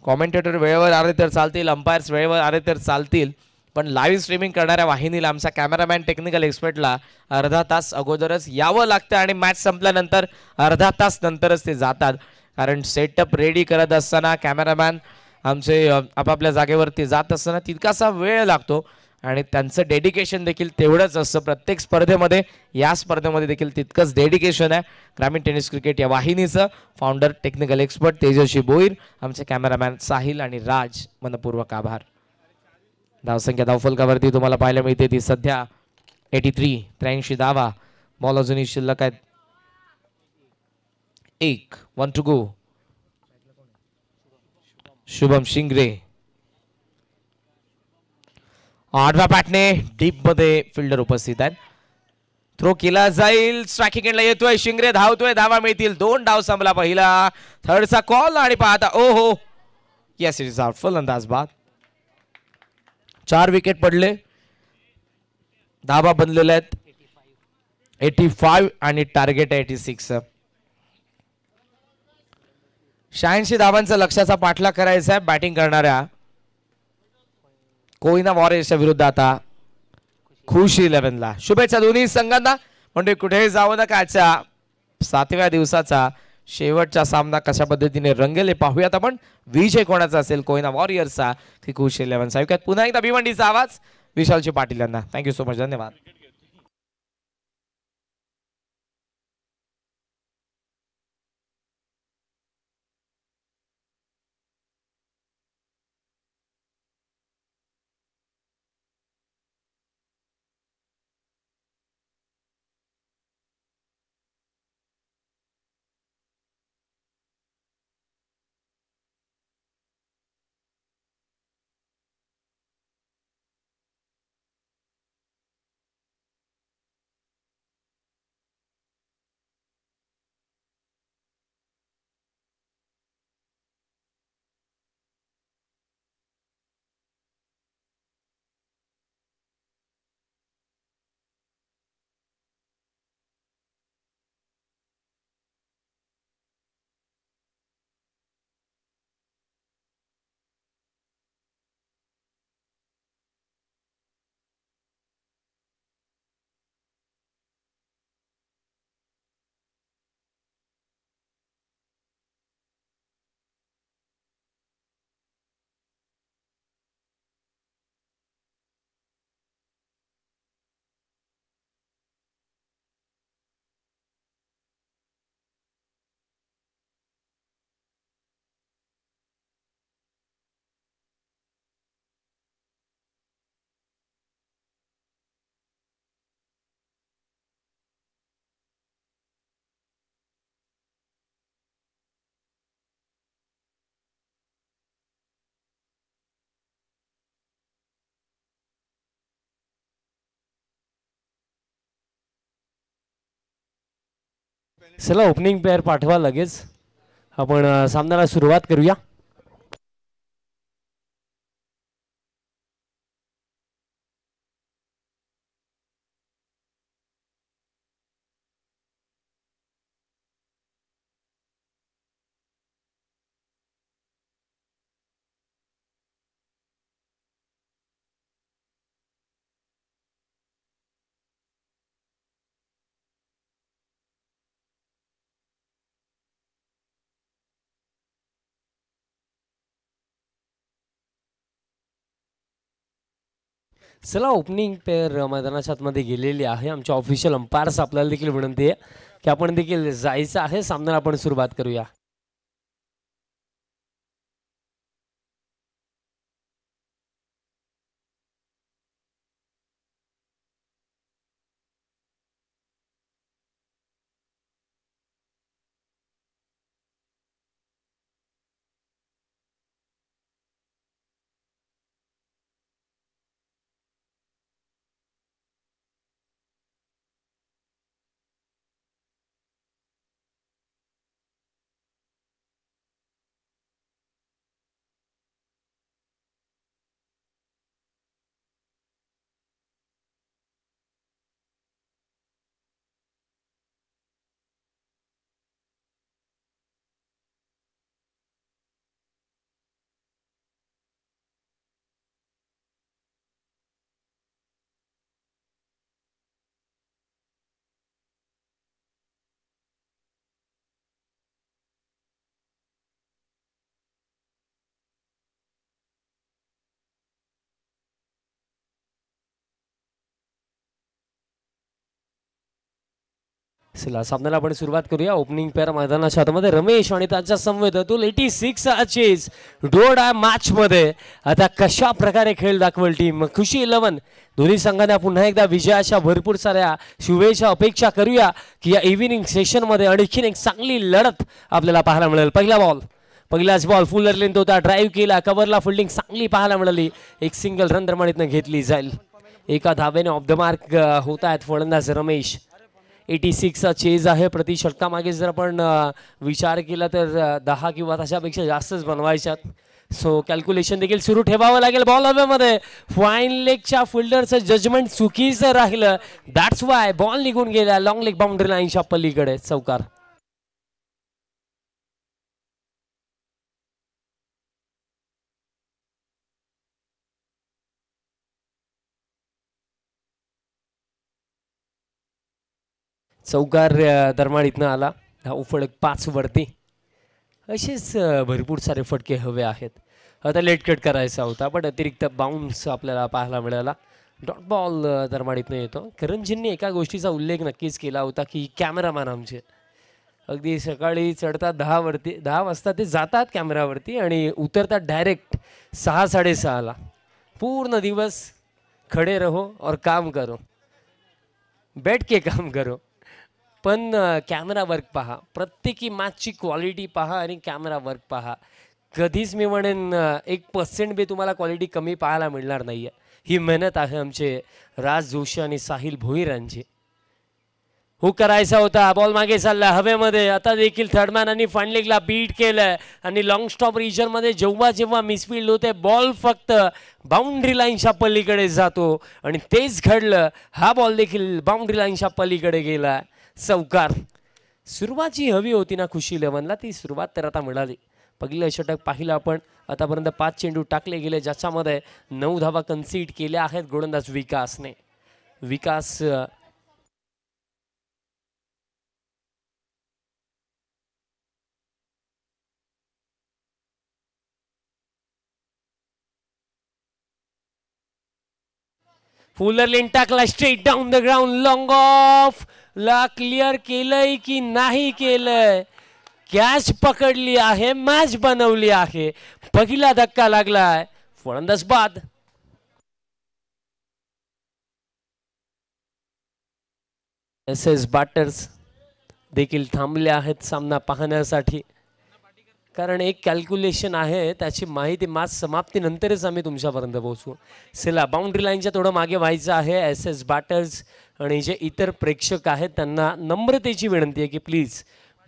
कॉमेंटेटर वेळेवर आले तर चालतील अंपायर्स वेळेवर आले तर चालतील पण लाईव्ह स्ट्रीमिंग करणाऱ्या वाहिनीला आमचा कॅमेरामॅन टेक्निकल एक्सपर्टला अर्धा तास अगोदरच यावं लागतं आणि मॅच संपल्यानंतर अर्धा तास नंतरच ते जातात कारण सेटअप रेडी करत असताना कॅमेरामॅन आमचे आपापल्या जागेवरती जात असताना तितकासा वेळ लागतो आणि त्यांचं डेडिकेशन देखील तेवढंच असतं प्रत्येक स्पर्धेमध्ये या स्पर्धेमध्ये देखील तितकंच डेडिकेशन आहे ग्रामीण टेनिस क्रिकेट या वाहिनीचं founder technical expert Tejaswi Boir आमचे कॅमेरामॅन साहिल आणि राज मनपूर्वक आभार धावसंख्या धावफलकावरती तुम्हाला पाहायला मिळते ती सध्या एटी थ्री त्र्याऐंशी धावा बॉल अजूनही शिल्लक आहेत एक one two go Shubham Shingare आठवा पाटणे डीप मध्ये फिल्डर उपस्थित आहेत थ्रो केला जाईल स्ट्राकिंग एंडला येतोय शिंगरे धावतोय धावा मिळतील दोन डाव संपला पहिला थर्डचा कॉल आणि पाहता ओ हो फुल इट इज फलंदाज चार विकेट पडले धाबा बनलेल्या आहेत एटी फाईव्ह आणि टार्गेट एटी सिक्स शहाऐंशी धावांचा लक्षाचा पाठलाग करायचा आहे बॅटिंग करणाऱ्या कोयना वॉरियर्सच्या विरुद्ध आता खुशी इलेव्हनला शुभेच्छा दोन्ही संघांना म्हणजे कुठेही जाऊ नका आजच्या सातव्या दिवसाचा शेवटचा सामना कशा पद्धतीने रंगेले पाहूयात आपण विजय कोणाचा असेल कोयना वॉरियर्सचा की खुशी इलेव्हनचा ऐकूयात पुन्हा एकदा भिवंडीचा आवाज विशालजी पाटील यांना थँक्यू सो मच धन्यवाद चला ओपनिंग पेअर पाठवा लगेच आपण सामन्याला सुरुवात करूया चला ओपनिंग पेअर मैदानाच्या आतमध्ये गेलेली आहे आमच्या ऑफिशियल अंपायर्स आपल्याला देखील विनंती आहे की आपण देखील जायचं आहे सामन्याला आपण सुरुवात करूया चला सामन्याला आपण सुरुवात करूया ओपनिंग पेअर मैदानाच्या आतमध्ये रमेश आणि त्याच्या तू एटी सिक्स अचीज डोड मॅचमध्ये आता कशा प्रकारे खेळ दाखवेल टीम खुशी इलेव्हन दोन्ही संघाने पुन्हा एकदा विजयाच्या भरपूर साऱ्या शुभेच्छा अपेक्षा करूया की या इव्हिनिंग सेशनमध्ये आणखीन एक चांगली लढत आपल्याला पाहायला मिळेल पहिला बॉल पहिलाच बॉल फुलर लेंथ होता ड्राईव्ह केला कव्हरला फिल्डिंग चांगली पाहायला मिळाली एक सिंगल रन रमाणीतनं घेतली जाईल एका धाब्याने ऑफ द मार्क होत आहेत फलंदाज रमेश एटी सिक्सचा चेज आहे प्रति षटकामागे जर आपण विचार केला तर दहा किंवा तशापेक्षा जास्तच बनवायच्यात सो कॅल्क्युलेशन देखील सुरू ठेवावं लागेल बॉल हवेमध्ये फाईन लेगच्या फिल्डरचं जजमेंट चुकीचं राहिलं दॅट्स वाय बॉल निघून गेला लाँग लेग बाउंड्री लाईनच्या पलीकडे चौकार चौकार दरमाळीतनं आला उफडक पाच वरती असेच भरपूर सारे फटके हवे आहेत आता लेटकट करायचा होता पण अतिरिक्त बाउन्स आपल्याला पाहायला मिळाला डॉट बॉल दरमाडीतनं येतो करंजींनी एका गोष्टीचा उल्लेख नक्कीच केला होता की कॅमेरामॅन आमचे अगदी सकाळी चढतात दहावरती दहा वाजता ते जातात कॅमेरावरती आणि उतरतात डायरेक्ट सहा साडेसहाला पूर्ण दिवस खडे रहो और काम करो बैठ के काम करो पण कॅमेरा वर्क पहा प्रत्येकी मॅचची क्वालिटी पहा आणि कॅमेरा वर्क पहा कधीच मी म्हणेन एक पर्सेंट बी तुम्हाला क्वालिटी कमी पाहायला मिळणार नाही आहे ही मेहनत आहे आमचे राज जोशी आणि साहिल भोईर हु हो करायचा होता बॉल मागे चालला हवेमध्ये आता देखील थर्डमॅन आणि फंडलेगला बीट केलं आणि लॉंग स्टॉप रिजनमध्ये जेव्हा जेव्हा मिसफील्ड होते बॉल फक्त बाउंड्री लाईनच्या पलीकडे जातो आणि तेच घडलं हा बॉल देखील बाउंड्री लाईनच्या पलीकडे गेला चौकार सुरुवात जी हवी होती ना खुशी लेवनला ती सुरुवात तर आता मिळाली पहिलं षटक पाहिलं आपण आतापर्यंत पाच चेंडू टाकले गेले ज्याच्यामध्ये नऊ धावा कन्सीड केल्या आहेत गोलंदाज विकासने विकास फुलर लेन टाकला straight down the ground long off ला क्लिअर केलंय की नाही केलंय कॅच पकडली आहे मॅच बनवली आहे पहिला धक्का लागलाय फळंदाज बाद एस एस बॅटर्स देखील थांबले आहेत सामना पाहण्यासाठी कारण एक कॅल्क्युलेशन आहे त्याची माहिती समाप्ती समाप्तीनंतरच आम्ही तुमच्यापर्यंत पोहोचू सिला बाउंड्री लाईनच्या थोडं मागे व्हायचं आहे एस एस बॅटर्स आणि जे इतर प्रेक्षक आहेत त्यांना नम्रतेची विनंती आहे की प्लीज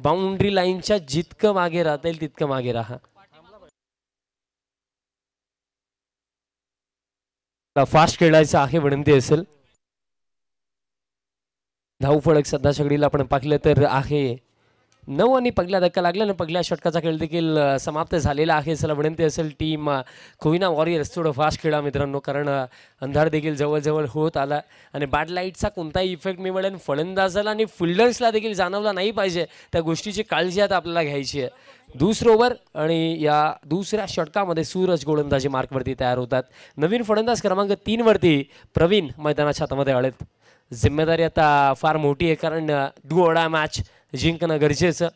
बाउंड्री लाईनच्या जितकं मागे राहता येईल तितकं मागे राहा फास्ट खेळायचं आहे विनंती असेल फळक सध्या सगळीला आपण पाहिलं तर आहे नऊ आणि पगल्या धक्का लागला आणि पगल्या षटकाचा खेळ देखील समाप्त झालेला आहे चला विनंती असेल टीम कोविना वॉरियर्स थोडं फास्ट खेळा मित्रांनो कारण अंधार देखील जवळजवळ होत आला आणि बॅड लाईटचा कोणताही इफेक्ट मी मिळेल फलंदाजाला आणि फिल्डर्सला देखील जाणवला नाही पाहिजे त्या गोष्टीची काळजी आता आपल्याला घ्यायची आहे दुसरं ओवर आणि या दुसऱ्या षटकामध्ये सूरज गोलंदाजी मार्कवरती तयार होतात नवीन फलंदाज क्रमांक तीनवरती प्रवीण मैदानाच्या हातामध्ये आलेत जिम्मेदारी आता फार मोठी आहे कारण डू ओडा मॅच जिंकणं गरजेचं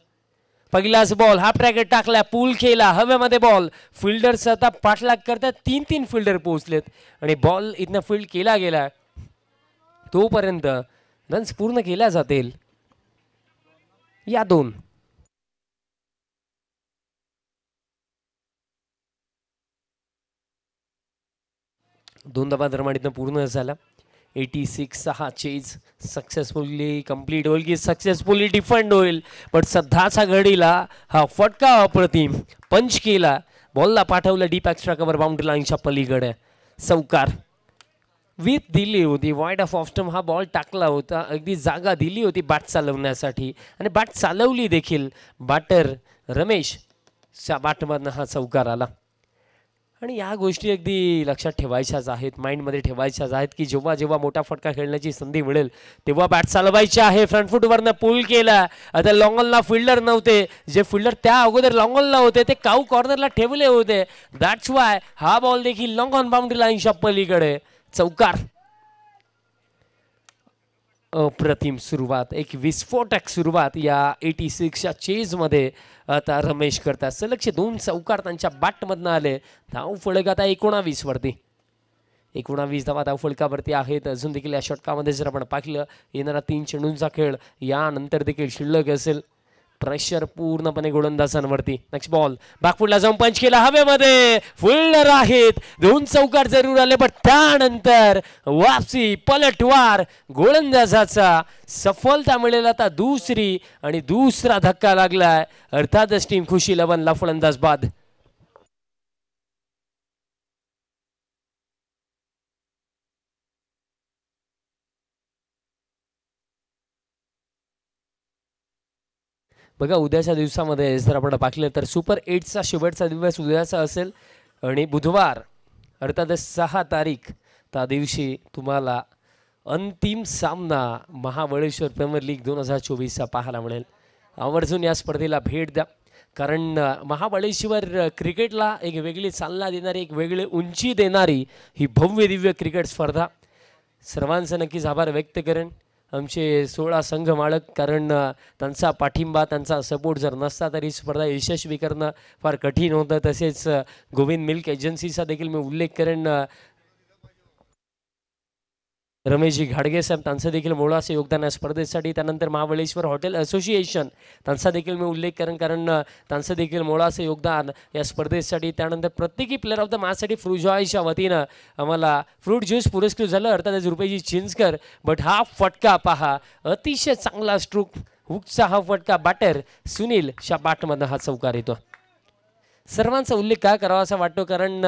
पहिलाच बॉल हा प्रॅकेट टाकला पूल केला हवेमध्ये बॉल फिल्डर्स आता पाठलाग करता तीन तीन फिल्डर पोहोचलेत आणि बॉल इथनं फिल्ड केला गेला तोपर्यंत रन्स पूर्ण केल्या जातील या दोन दोन दबा दरम्यान इथनं पूर्ण झाला एटी सिक्स हा चेज सक्सेसफुली कंप्लीट होईल की सक्सेसफुली डिफेंड होईल पण सध्याचा घडीला हा फटका अप्रतिम पंच केला बॉलला पाठवलं डीप एक्स्ट्रा कवर बाउंड्री लाईनच्या पलीकडे चौकार विथ दिली होती वाईट ऑफ ऑफ्टम हा बॉल टाकला होता अगदी जागा दिली होती बॅट चालवण्यासाठी आणि बॅट चालवली देखील बॅटर रमेश च्या बॅटमधनं हा चौकार आला आणि या गोष्टी अगदी लक्षात ठेवायच्याच आहेत माइंडमध्ये ठेवायच्याच आहेत की जेव्हा जेव्हा मोठा फटका खेळण्याची संधी मिळेल तेव्हा बॅट चालवायची आहे फ्रंटफुटवरनं पूल केला आता लॉंगलला फिल्डर नव्हते जे फिल्डर त्या अगोदर लॉंगलला होते ते काऊ कॉर्नरला ठेवले होते दॅट्स वाय हा बॉल देखील लॉंग ऑन बाउंड्री लाईनच्या पलीकडे चौकार अप्रतिम सुरुवात एक विस्फोटक सुरुवात या एटी सिक्सच्या चेजमध्ये आता रमेश करतात सलक्ष दोन चौकार त्यांच्या बाटमधनं आले धाव फळक आता एकोणावीसवरती एकोणावीस धावा धाव फळकावरती आहेत अजून देखील या षटकामध्ये जर आपण पाहिलं येणारा तीन चेंडूंचा खेळ यानंतर देखील शिल्लक असेल प्रेशर पूर्णपणे गोलंदाजांवरती नेक्स्ट बॉल बॅकफुटला जाऊन पंच केला हवेमध्ये फुल्डर आहेत दोन चौकार जरूर आले पण त्यानंतर वापसी पलटवार गोलंदाजाचा सफलता मिळेल आता दुसरी आणि दुसरा धक्का लागलाय अर्थातच टीम खुशी लवन फलंदाज बाद बघा उद्याच्या दिवसामध्ये जर आपण पाहिलं तर सुपर एटचा शेवटचा दिवस उद्याचा असेल आणि बुधवार अर्थातच सहा तारीख त्या दिवशी तुम्हाला अंतिम सामना महाबळेश्वर प्रीमियर लीग दोन हजार चोवीसचा पाहायला मिळेल आवर्जून या स्पर्धेला भेट द्या कारण महाबळेश्वर क्रिकेटला एक वेगळी चालना देणारी एक वेगळी उंची देणारी ही भव्य दिव्य क्रिकेट स्पर्धा सर्वांचं नक्कीच आभार व्यक्त करेन आमचे सोळा संघ मालक कारण त्यांचा पाठिंबा त्यांचा सपोर्ट जर नसता तर ही स्पर्धा यशस्वी करणं फार कठीण होतं तसेच गोविंद मिल्क एजन्सीचा देखील मी उल्लेख करेन रमेशजी घाडगे साहेब त्यांचं देखील असं योगदान आहे स्पर्धेसाठी त्यानंतर महाबळेश्वर हॉटेल असोसिएशन त्यांचा देखील मी उल्लेख करेन कारण त्यांचं देखील असं योगदान या स्पर्धेसाठी त्यानंतर प्रत्येकी प्लेअर ऑफ द माससाठी फ्रुजॉयच्या वतीनं आम्हाला फ्रूट ज्यूस पुरस्कृत झालं अर्थातच रुपयाची चिंचकर बट हा फटका पहा अतिशय चांगला स्ट्रोक हुकचा हा फटका बॅटर सुनील शा बाटमधनं हा चौकार येतो सर्वांचा उल्लेख का करावा असा वाटतो कारण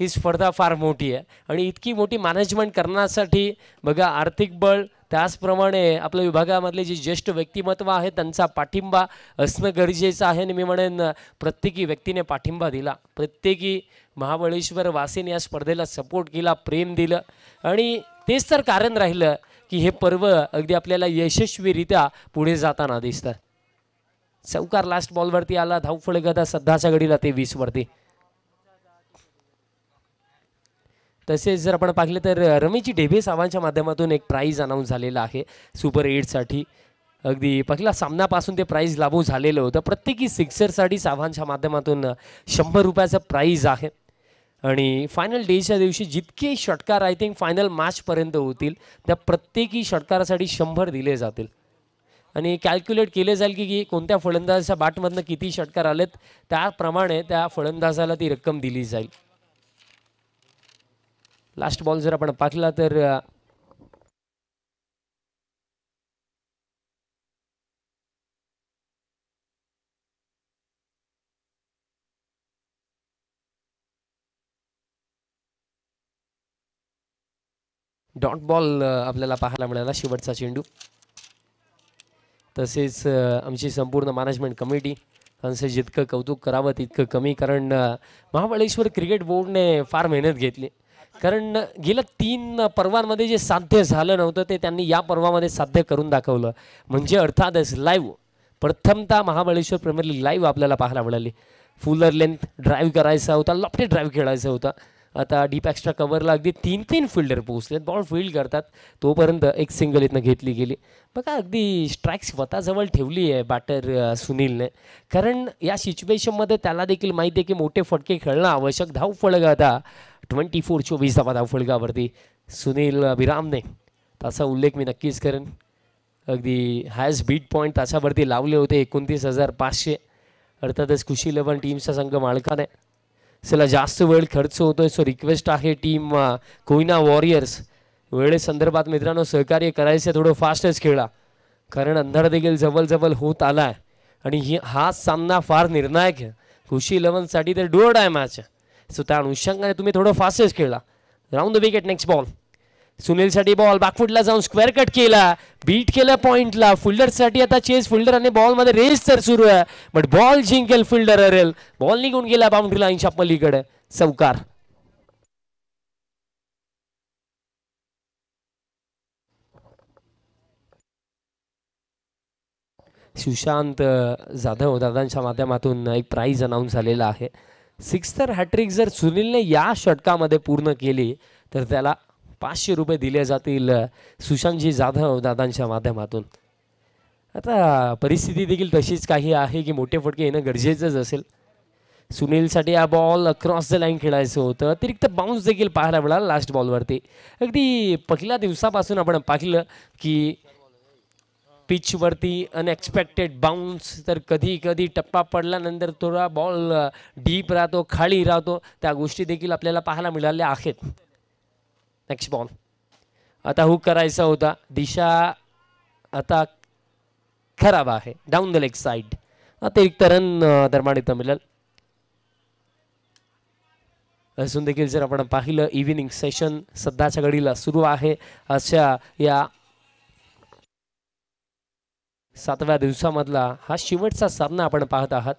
ही स्पर्धा फार मोठी आहे आणि इतकी मोठी मॅनेजमेंट करण्यासाठी बघा आर्थिक बळ त्याचप्रमाणे आपल्या विभागामधले जे ज्येष्ठ व्यक्तिमत्व आहे त्यांचा पाठिंबा असणं गरजेचं आहे आणि मी म्हणेन प्रत्येकी व्यक्तीने पाठिंबा दिला प्रत्येकी महाबळेश्वर वासीने या स्पर्धेला सपोर्ट केला प्रेम दिलं आणि तेच तर कारण राहिलं की हे पर्व अगदी आपल्याला यशस्वीरित्या पुढे जाताना दिसतं चौकार लास्ट बॉलवरती आला धावफळे गदा सध्याच्या घडीला ते वीसवरती तसेच जर आपण पाहिले तर रमेशजी ढेबे सावांच्या माध्यमातून एक प्राईज अनाऊन्स झालेला आहे सुपर एटसाठी अगदी पहिला सामनापासून ते प्राईज लागू झालेलं होतं प्रत्येकी सिक्सरसाठी साव्हांच्या माध्यमातून शंभर रुपयाचं प्राईज आहे आणि फायनल डेच्या दिवशी जितके षटकार आय थिंक फायनल मॅचपर्यंत होतील त्या प्रत्येकी षटकारासाठी शंभर दिले जातील आणि कॅल्क्युलेट केले जाईल की की कोणत्या फलंदाजाच्या बाटमधनं किती षटकार आलेत त्याप्रमाणे त्या फलंदाजाला ती रक्कम दिली जाईल लास्ट बॉल जर आपण पाहिला तर डॉट बॉल आपल्याला पाहायला मिळाला शेवटचा चेंडू तसेच आमची संपूर्ण मॅनेजमेंट कमिटी त्यांचं जितकं कौतुक करावं तितकं कमी कारण महाबळेश्वर क्रिकेट बोर्डने फार मेहनत घेतली कारण गेल्या तीन पर्वांमध्ये जे साध्य झालं नव्हतं ते त्यांनी या पर्वामध्ये साध्य करून दाखवलं म्हणजे अर्थातच लाईव्ह प्रथमतः महाबळेश्वर प्रीमियर लीग लाईव्ह आपल्याला पाहायला मिळाली फुलर लेंथ ड्राईव्ह करायचा होता लॉपटे ड्राईव्ह खेळायचा होता आता डीप एक्स्ट्रा कवरला अगदी तीन तीन फिल्डर पोहोचलेत बॉल फील्ड करतात तोपर्यंत एक सिंगल इथनं घेतली गेली बघा अगदी स्ट्राईक स्वतःजवळ ठेवली आहे बॅटर सुनीलने कारण या सिच्युएशनमध्ये त्याला देखील माहिती आहे की मोठे फटके खेळणं आवश्यक धाव फळगा आता ट्वेंटी फोर चोवीस धावा धाव फळगावरती सुनील अभिरामने तसा उल्लेख मी नक्कीच करेन अगदी हायस्ट बीट पॉईंट तासावरती लावले होते एकोणतीस हजार पाचशे अर्थातच खुशी इलेवन टीमचा संघ मालकाने त्याला जास्त वेळ खर्च होतोय सो रिक्वेस्ट आहे टीम कोयना वॉरियर्स वेळेसंदर्भात मित्रांनो सहकार्य करायचं थोडं फास्टच खेळा कारण अंधार देखील जवळजवळ होत आला आहे आणि ही हा सामना फार निर्णायक आहे खुशी इलेव्हनसाठी तर डुअर्ड आहे मॅच सो त्या अनुषंगाने तुम्ही थोडं फास्टच खेळला round the wicket next ball सुनीलसाठी बॉल बॅकफुटला जाऊन स्क्वेअर कट केला बीट केलं पॉईंटला फिल्डरसाठी आता चेस फिल्डर आणि मध्ये रेस तर सुरू आहे बट बॉल जिंकेल फिल्डर अरेल बॉल निघून गेला बाउंड्रीला ऐंशा पलीकडे चौकार सुशांत जाधव दादांच्या माध्यमातून एक प्राईज अनाऊन्स झालेला आहे सिक्सर हॅट्रिक जर सुनीलने या षटकामध्ये पूर्ण केली तर त्याला पाचशे रुपये दिले जातील सुशांतजी जाधव दादांच्या माध्यमातून आता परिस्थिती देखील तशीच काही आहे की मोठे फटके येणं गरजेचंच असेल सुनीलसाठी हा बॉल क्रॉस द लाईन खेळायचं होतं अतिरिक्त बाउन्स देखील पाहायला मिळाला लास्ट बॉलवरती अगदी पहिल्या दिवसापासून आपण पाहिलं की पिचवरती अनएक्सपेक्टेड बाउन्स तर कधी कधी टप्पा पडल्यानंतर थोडा बॉल डीप राहतो खाली राहतो त्या गोष्टी देखील आपल्याला पाहायला मिळाल्या आहेत नेक्स्ट बॉल आता हुक करायचा होता दिशा आता खराब आहे डाऊन द लेग साईड अतिरिक्त रन दरम्यान इथं मिळेल अजून देखील जर आपण पाहिलं इव्हिनिंग सेशन सध्याच्या घडीला सुरू आहे अशा या सातव्या दिवसामधला हा शेवटचा सामना आपण पाहत आहात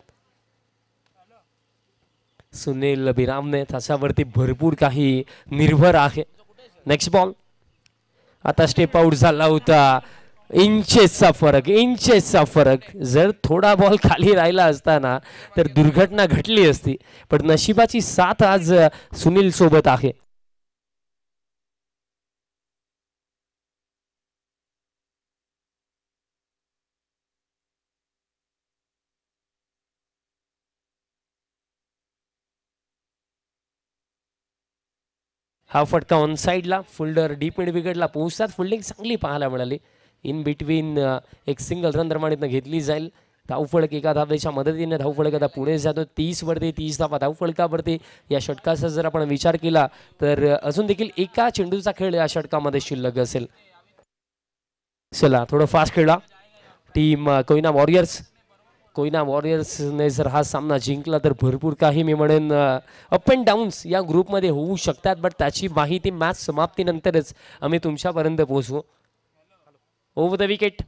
सुनील बिरामने त्याच्यावरती भरपूर काही निर्भर आहे नेक्स्ट बॉल आता स्टेप आउट झाला होता इंचेसचा फरक इंचेसचा फरक जर थोडा बॉल खाली राहिला असताना तर दुर्घटना घटली असती पण नशिबाची साथ आज सुनील सोबत आहे हा फटका ऑन साईडला फुल्डर डीप मिड विकेटला पोहोचतात फुल्डिंग चांगली पाहायला मिळाली इन बिटवीन एक सिंगल रन दरम्यानं घेतली जाईल धावफळक एका धावेच्या मदतीने धावफळक आता पुढे जातो तीसवरती तीस धावा धावफळकावरती या षटकाचा जर आपण विचार केला तर अजून देखील एका चेंडूचा खेळ या षटकामध्ये शिल्लक असेल चला थोडं फास्ट खेळला टीम कोयना वॉरियर्स कोयना वॉरियर्सने जर हा सामना जिंकला तर भरपूर काही मी म्हणेन अप अँड डाऊन्स या ग्रुपमध्ये होऊ शकतात बट त्याची माहिती मॅच समाप्तीनंतरच आम्ही तुमच्यापर्यंत पोहोचवू ओव्हर द विकेट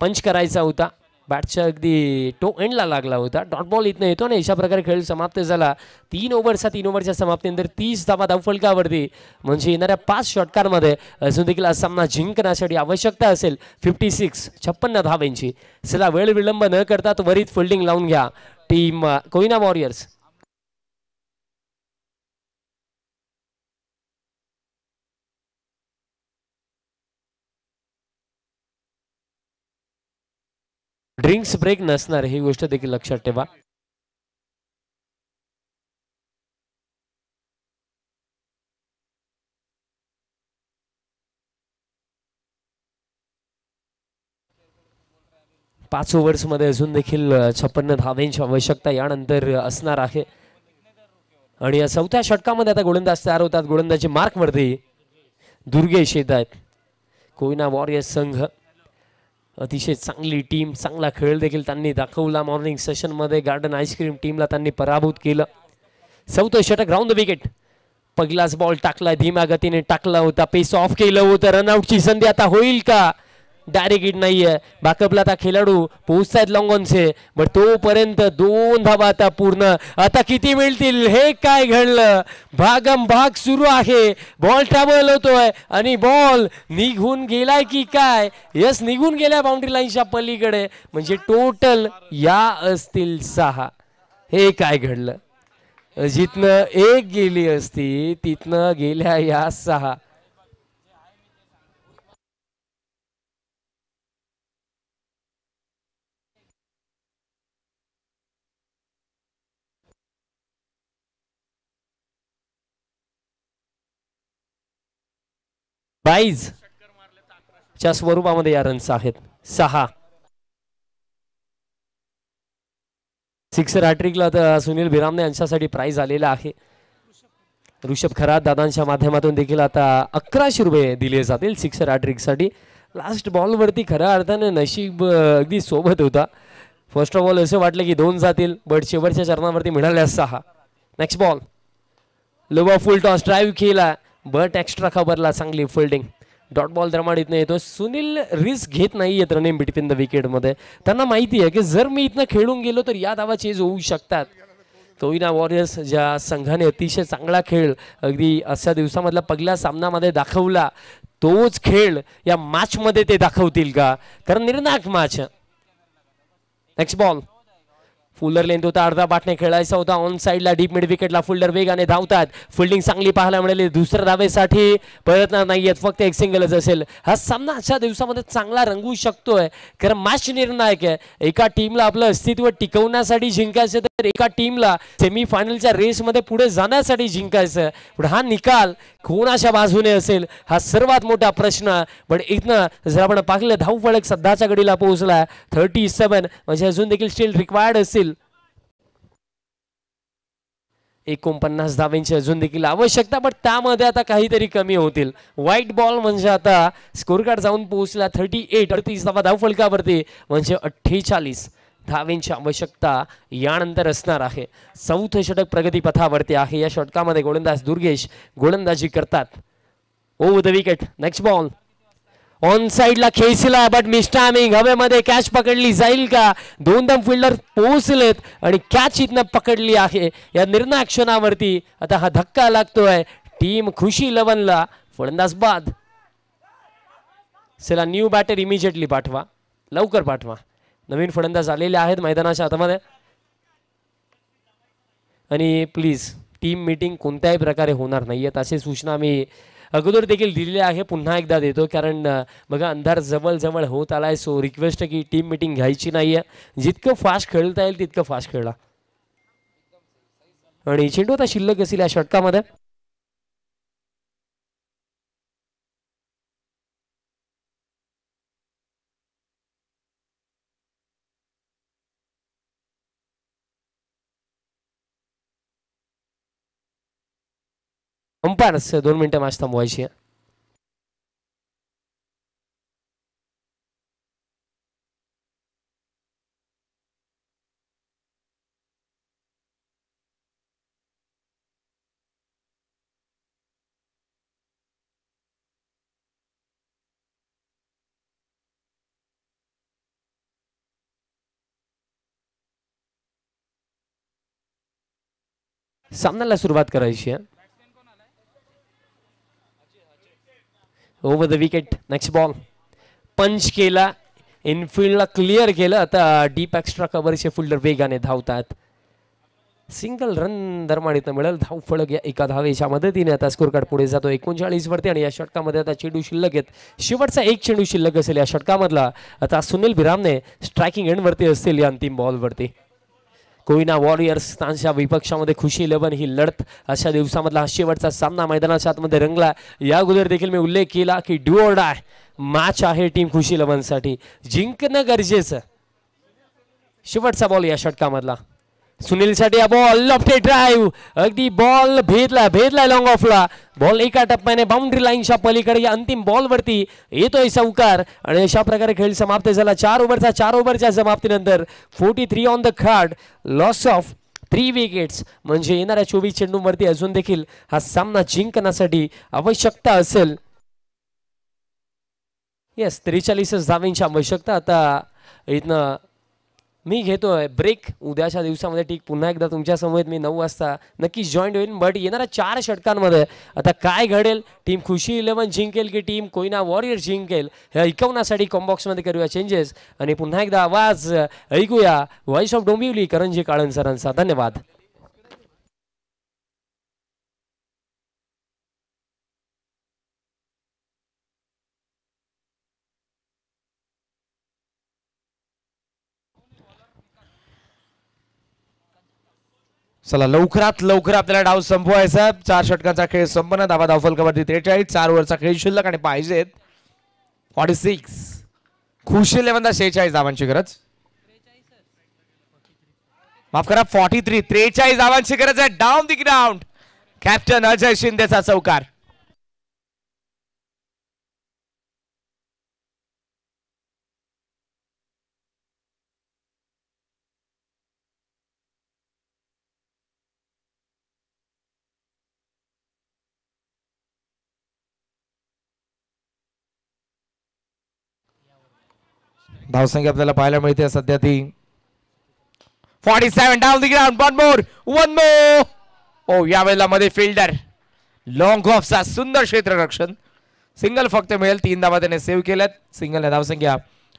पंच करायचा होता बॅटच्या अगदी टो एंडला लागला होता डॉट बॉल इथनं येतो ना अशा प्रकारे खेळ समाप्त झाला तीन ओव्हरचा तीन ओव्हरच्या समाप्तीनंतर तीस धावा धावफलकावरती म्हणजे येणाऱ्या पाच षटकांमध्ये अजून देखील हा सामना जिंकण्यासाठी आवश्यकता असेल फिफ्टी सिक्स छप्पन्न धाव्यांची चला वेळ विलंब न करता त्वरित फिल्डिंग लावून घ्या team Koyna warriors drinks break नसणार ही गोष्ट देखील लक्षात ठेवा पाच मध्ये अजून देखील छप्पन्न धावेंची आवश्यकता यानंतर असणार आहे आणि या चौथ्या षटकामध्ये आता गोलंदाज तयार होतात गोलंदाजी मार्कवरती दुर्गेश येत आहेत कोयना वॉरियर्स संघ अतिशय चांगली टीम चांगला खेळ देखील त्यांनी दाखवला मॉर्निंग सेशनमध्ये गार्डन आईस्क्रीम टीमला त्यांनी पराभूत केलं चौथं षटक राऊंड द विकेट पहिलाच बॉल टाकला धीमा गतीने टाकला होता पेस ऑफ केलं होतं रनआउटची संधी आता होईल का डायरेक्ट इट नाही आहे बाकपला आता खेळाडू पोहोचत आहेत लॉंगॉनचे बट तोपर्यंत दोन धाबा आता पूर्ण आता किती मिळतील हे काय घडलं भागम भाग सुरू आहे बॉल ट्रॅव्हल होतोय आणि बॉल निघून गेलाय की काय यस निघून गेलाय बाउंड्री लाईनच्या पलीकडे म्हणजे टोटल या असतील सहा हे काय घडलं जिथनं एक गेली असती तिथनं गेल्या या सहा बाईज च्या स्वरूपामध्ये या रन्स आहेत सहा सिक्सर हॅट्रिकला तर सुनील बिरामने यांच्यासाठी प्राईज आलेला आहे ऋषभ खरात दादांच्या माध्यमातून देखील आता अकराशे रुपये दिले जातील सिक्सर रॅट्रिकसाठी लास्ट बॉलवरती खऱ्या अर्थाने नशीब अगदी सोबत होता फर्स्ट ऑफ ऑल असं वाटलं की दोन जातील बट शेवटच्या चरणावरती मिळाल्यास सहा नेक्स्ट बॉल लोबा फुल टॉस ड्राईव्ह केला बट एक्स्ट्रा खबरला चांगली फिल्डिंग डॉट बॉल धर्माडीतनं येतो सुनील रिस्क घेत नाही येत रनिंग बिटवीन द विकेटमध्ये त्यांना माहिती आहे की जर मी इथनं खेळून गेलो तर या धावा चेज होऊ शकतात तोईना वॉरियर्स ज्या संघाने अतिशय चांगला खेळ अगदी अशा दिवसामधला पहिल्या सामनामध्ये दाखवला तोच खेळ या मॅचमध्ये ते दाखवतील का कारण निर्णायक match next ball fuller length होता अर्धा बाटने खेळायचा होता ऑन साईडला डीप मिड विकेटला फुल्डर वेगाने धावतात फिल्डिंग चांगली पाहायला मिळाली दुसऱ्या धावेसाठी प्रयत्न नाही आहेत फक्त एक सिंगलच असेल हा सामना अशा दिवसामध्ये चांगला रंगू शकतोय कारण मॅच निर्णायक आहे एका टीमला आपलं अस्तित्व टिकवण्यासाठी जिंकायचं तर एका टीमला सेमीफायनलच्या रेसमध्ये पुढे जाण्यासाठी जिंकायचं पण हा निकाल कोणाच्या बाजूने असेल हा सर्वात मोठा प्रश्न पण इथनं जर आपण पाहिलं धाव फळक सध्याच्या घडीला पोहोचला थर्टी सेवन म्हणजे अजून देखील स्टील रिक्वायर्ड असेल एकोणपन्नास धावेंची अजून देखील आवश्यकता पण त्यामध्ये आता काहीतरी कमी होतील व्हाईट बॉल म्हणजे आता स्कोर कार्ड जाऊन पोहोचला थर्टी एट अडतीस धावा धावफलकावरती म्हणजे अठ्ठेचाळीस धावेंची आवश्यकता यानंतर असणार आहे चौथ षटक प्रगतीपथावरती आहे या षटकामध्ये गोलंदाज दुर्गेश गोलंदाजी करतात over the wicket next ball on साइडला खेसिला बट हवे मध्ये कॅच पकडली जाईल का दोन दम फिल्डर पोहोचलेत आणि कॅच इथनं पकडली आहे या निर्णय क्षणावरती आता हा धक्का लागतोय टीम खुशी लवनला फलंदाज बाद चला न्यू बॅटर इमिजिएटली पाठवा लवकर पाठवा नवीन फलंदाज आलेले आहेत मैदानाच्या आतमध्ये आणि प्लीज टीम मीटिंग कोणत्याही प्रकारे होणार नाही आहेत अशी सूचना आम्ही अगोदर देखील दिलेली आहे पुन्हा एकदा देतो कारण बघा अंधार जवळ जवळ होत आला आहे सो रिक्वेस्ट की टीम मीटिंग घ्यायची नाही आहे जितकं फास्ट खेळता येईल तितकं फास्ट खेळला आणि चेंडू आता शिल्लक असेल या षटकामध्ये पंपानच दोन मिनटं मॅच थांबवायची आहे सामन्याला सुरुवात करायची आहे over the wicket next ball punch केला इनफिल्डला क्लिअर केलं आता डीप एक्स्ट्रा कव्हरचे फिल्डर वेगाने धावतात सिंगल रन तर मिळेल धाव फळ एका धावेच्या मदतीने आता स्कोर पुढे जातो एकोणचाळीस वरती आणि या षटकामध्ये आता चेंडू शिल्लक आहेत शेवटचा एक चेंडू शिल्लक असेल या षटकामधला आता सुनील बिरामने स्ट्रायकिंग एंडवरती असतील या अंतिम बॉलवरती कोयना वॉरियर्स तानशा विपक्षामध्ये खुशी लेवन ही लढत अशा दिवसामधला हा शेवटचा सामना मैदानाच्या आतमध्ये रंगला या अगोदर देखील मी उल्लेख केला की है मॅच आहे टीम खुशी इलेव्हनसाठी जिंकणं गरजेचं शेवटचा बॉल या षटकामधला सुनीलसाठी या बॉल लॉफ्टे ड्राईव्ह अगदी बॉल भेदला भेदला लॉंग ऑफला बॉल एका टप्प्याने बाउंड्री लाईनच्या पलीकडे या अंतिम बॉलवरती येतोय संकार आणि अशा प्रकारे खेळ समाप्त झाला चार ओव्हरचा चार ओव्हरच्या समाप्तीनंतर forty three on the card loss of three wickets म्हणजे येणाऱ्या चोवीस चेंडूंवरती अजून देखील हा सामना जिंकण्यासाठी आवश्यकता असेल येस त्रेचाळीसच धावेंची आवश्यकता आता इथनं मी घेतो आहे ब्रेक उद्याच्या दिवसामध्ये ठीक पुन्हा एकदा तुमच्या समोर मी नऊ वाजता नक्कीच जॉईंट होईल बट येणाऱ्या चार षटकांमध्ये आता काय घडेल टीम खुशी इलेव्हन जिंकेल की टीम कोयना वॉरियर जिंकेल हे ऐकवण्यासाठी कॉम्बॉक्समध्ये करूया चेंजेस आणि पुन्हा एकदा आवाज ऐकूया व्हॉइस ऑफ डोंबिवली करंजी काळन सरांचा धन्यवाद चला लवकरात लवकर आपल्याला डाव संपवायचा चार षटकांचा खेळ संपन्न दाबा धाव फलकावरती त्रेचाळीस चार वरचा खेळ शिल्लक आणि पाहिजेत फॉर्टी सिक्स खुशी लेवंदा शेहेचाळीस धावांची गरज माफ करा फॉर्टी थ्री त्रेचाळीस धावांची गरज आहे down the ground captain Ajay शिंदेचा चौकार धावसंख्या आपल्याला पाहायला मिळते सध्या ती forty seven down the ground one more one more oh या वेळेला मध्ये फिल्डर लॉंग ऑफचा सुंदर क्षेत्ररक्षण सिंगल फक्त मिळेल तीन धावा त्याने सेव्ह केल्यात सिंगल सिंगलने धावसंख्या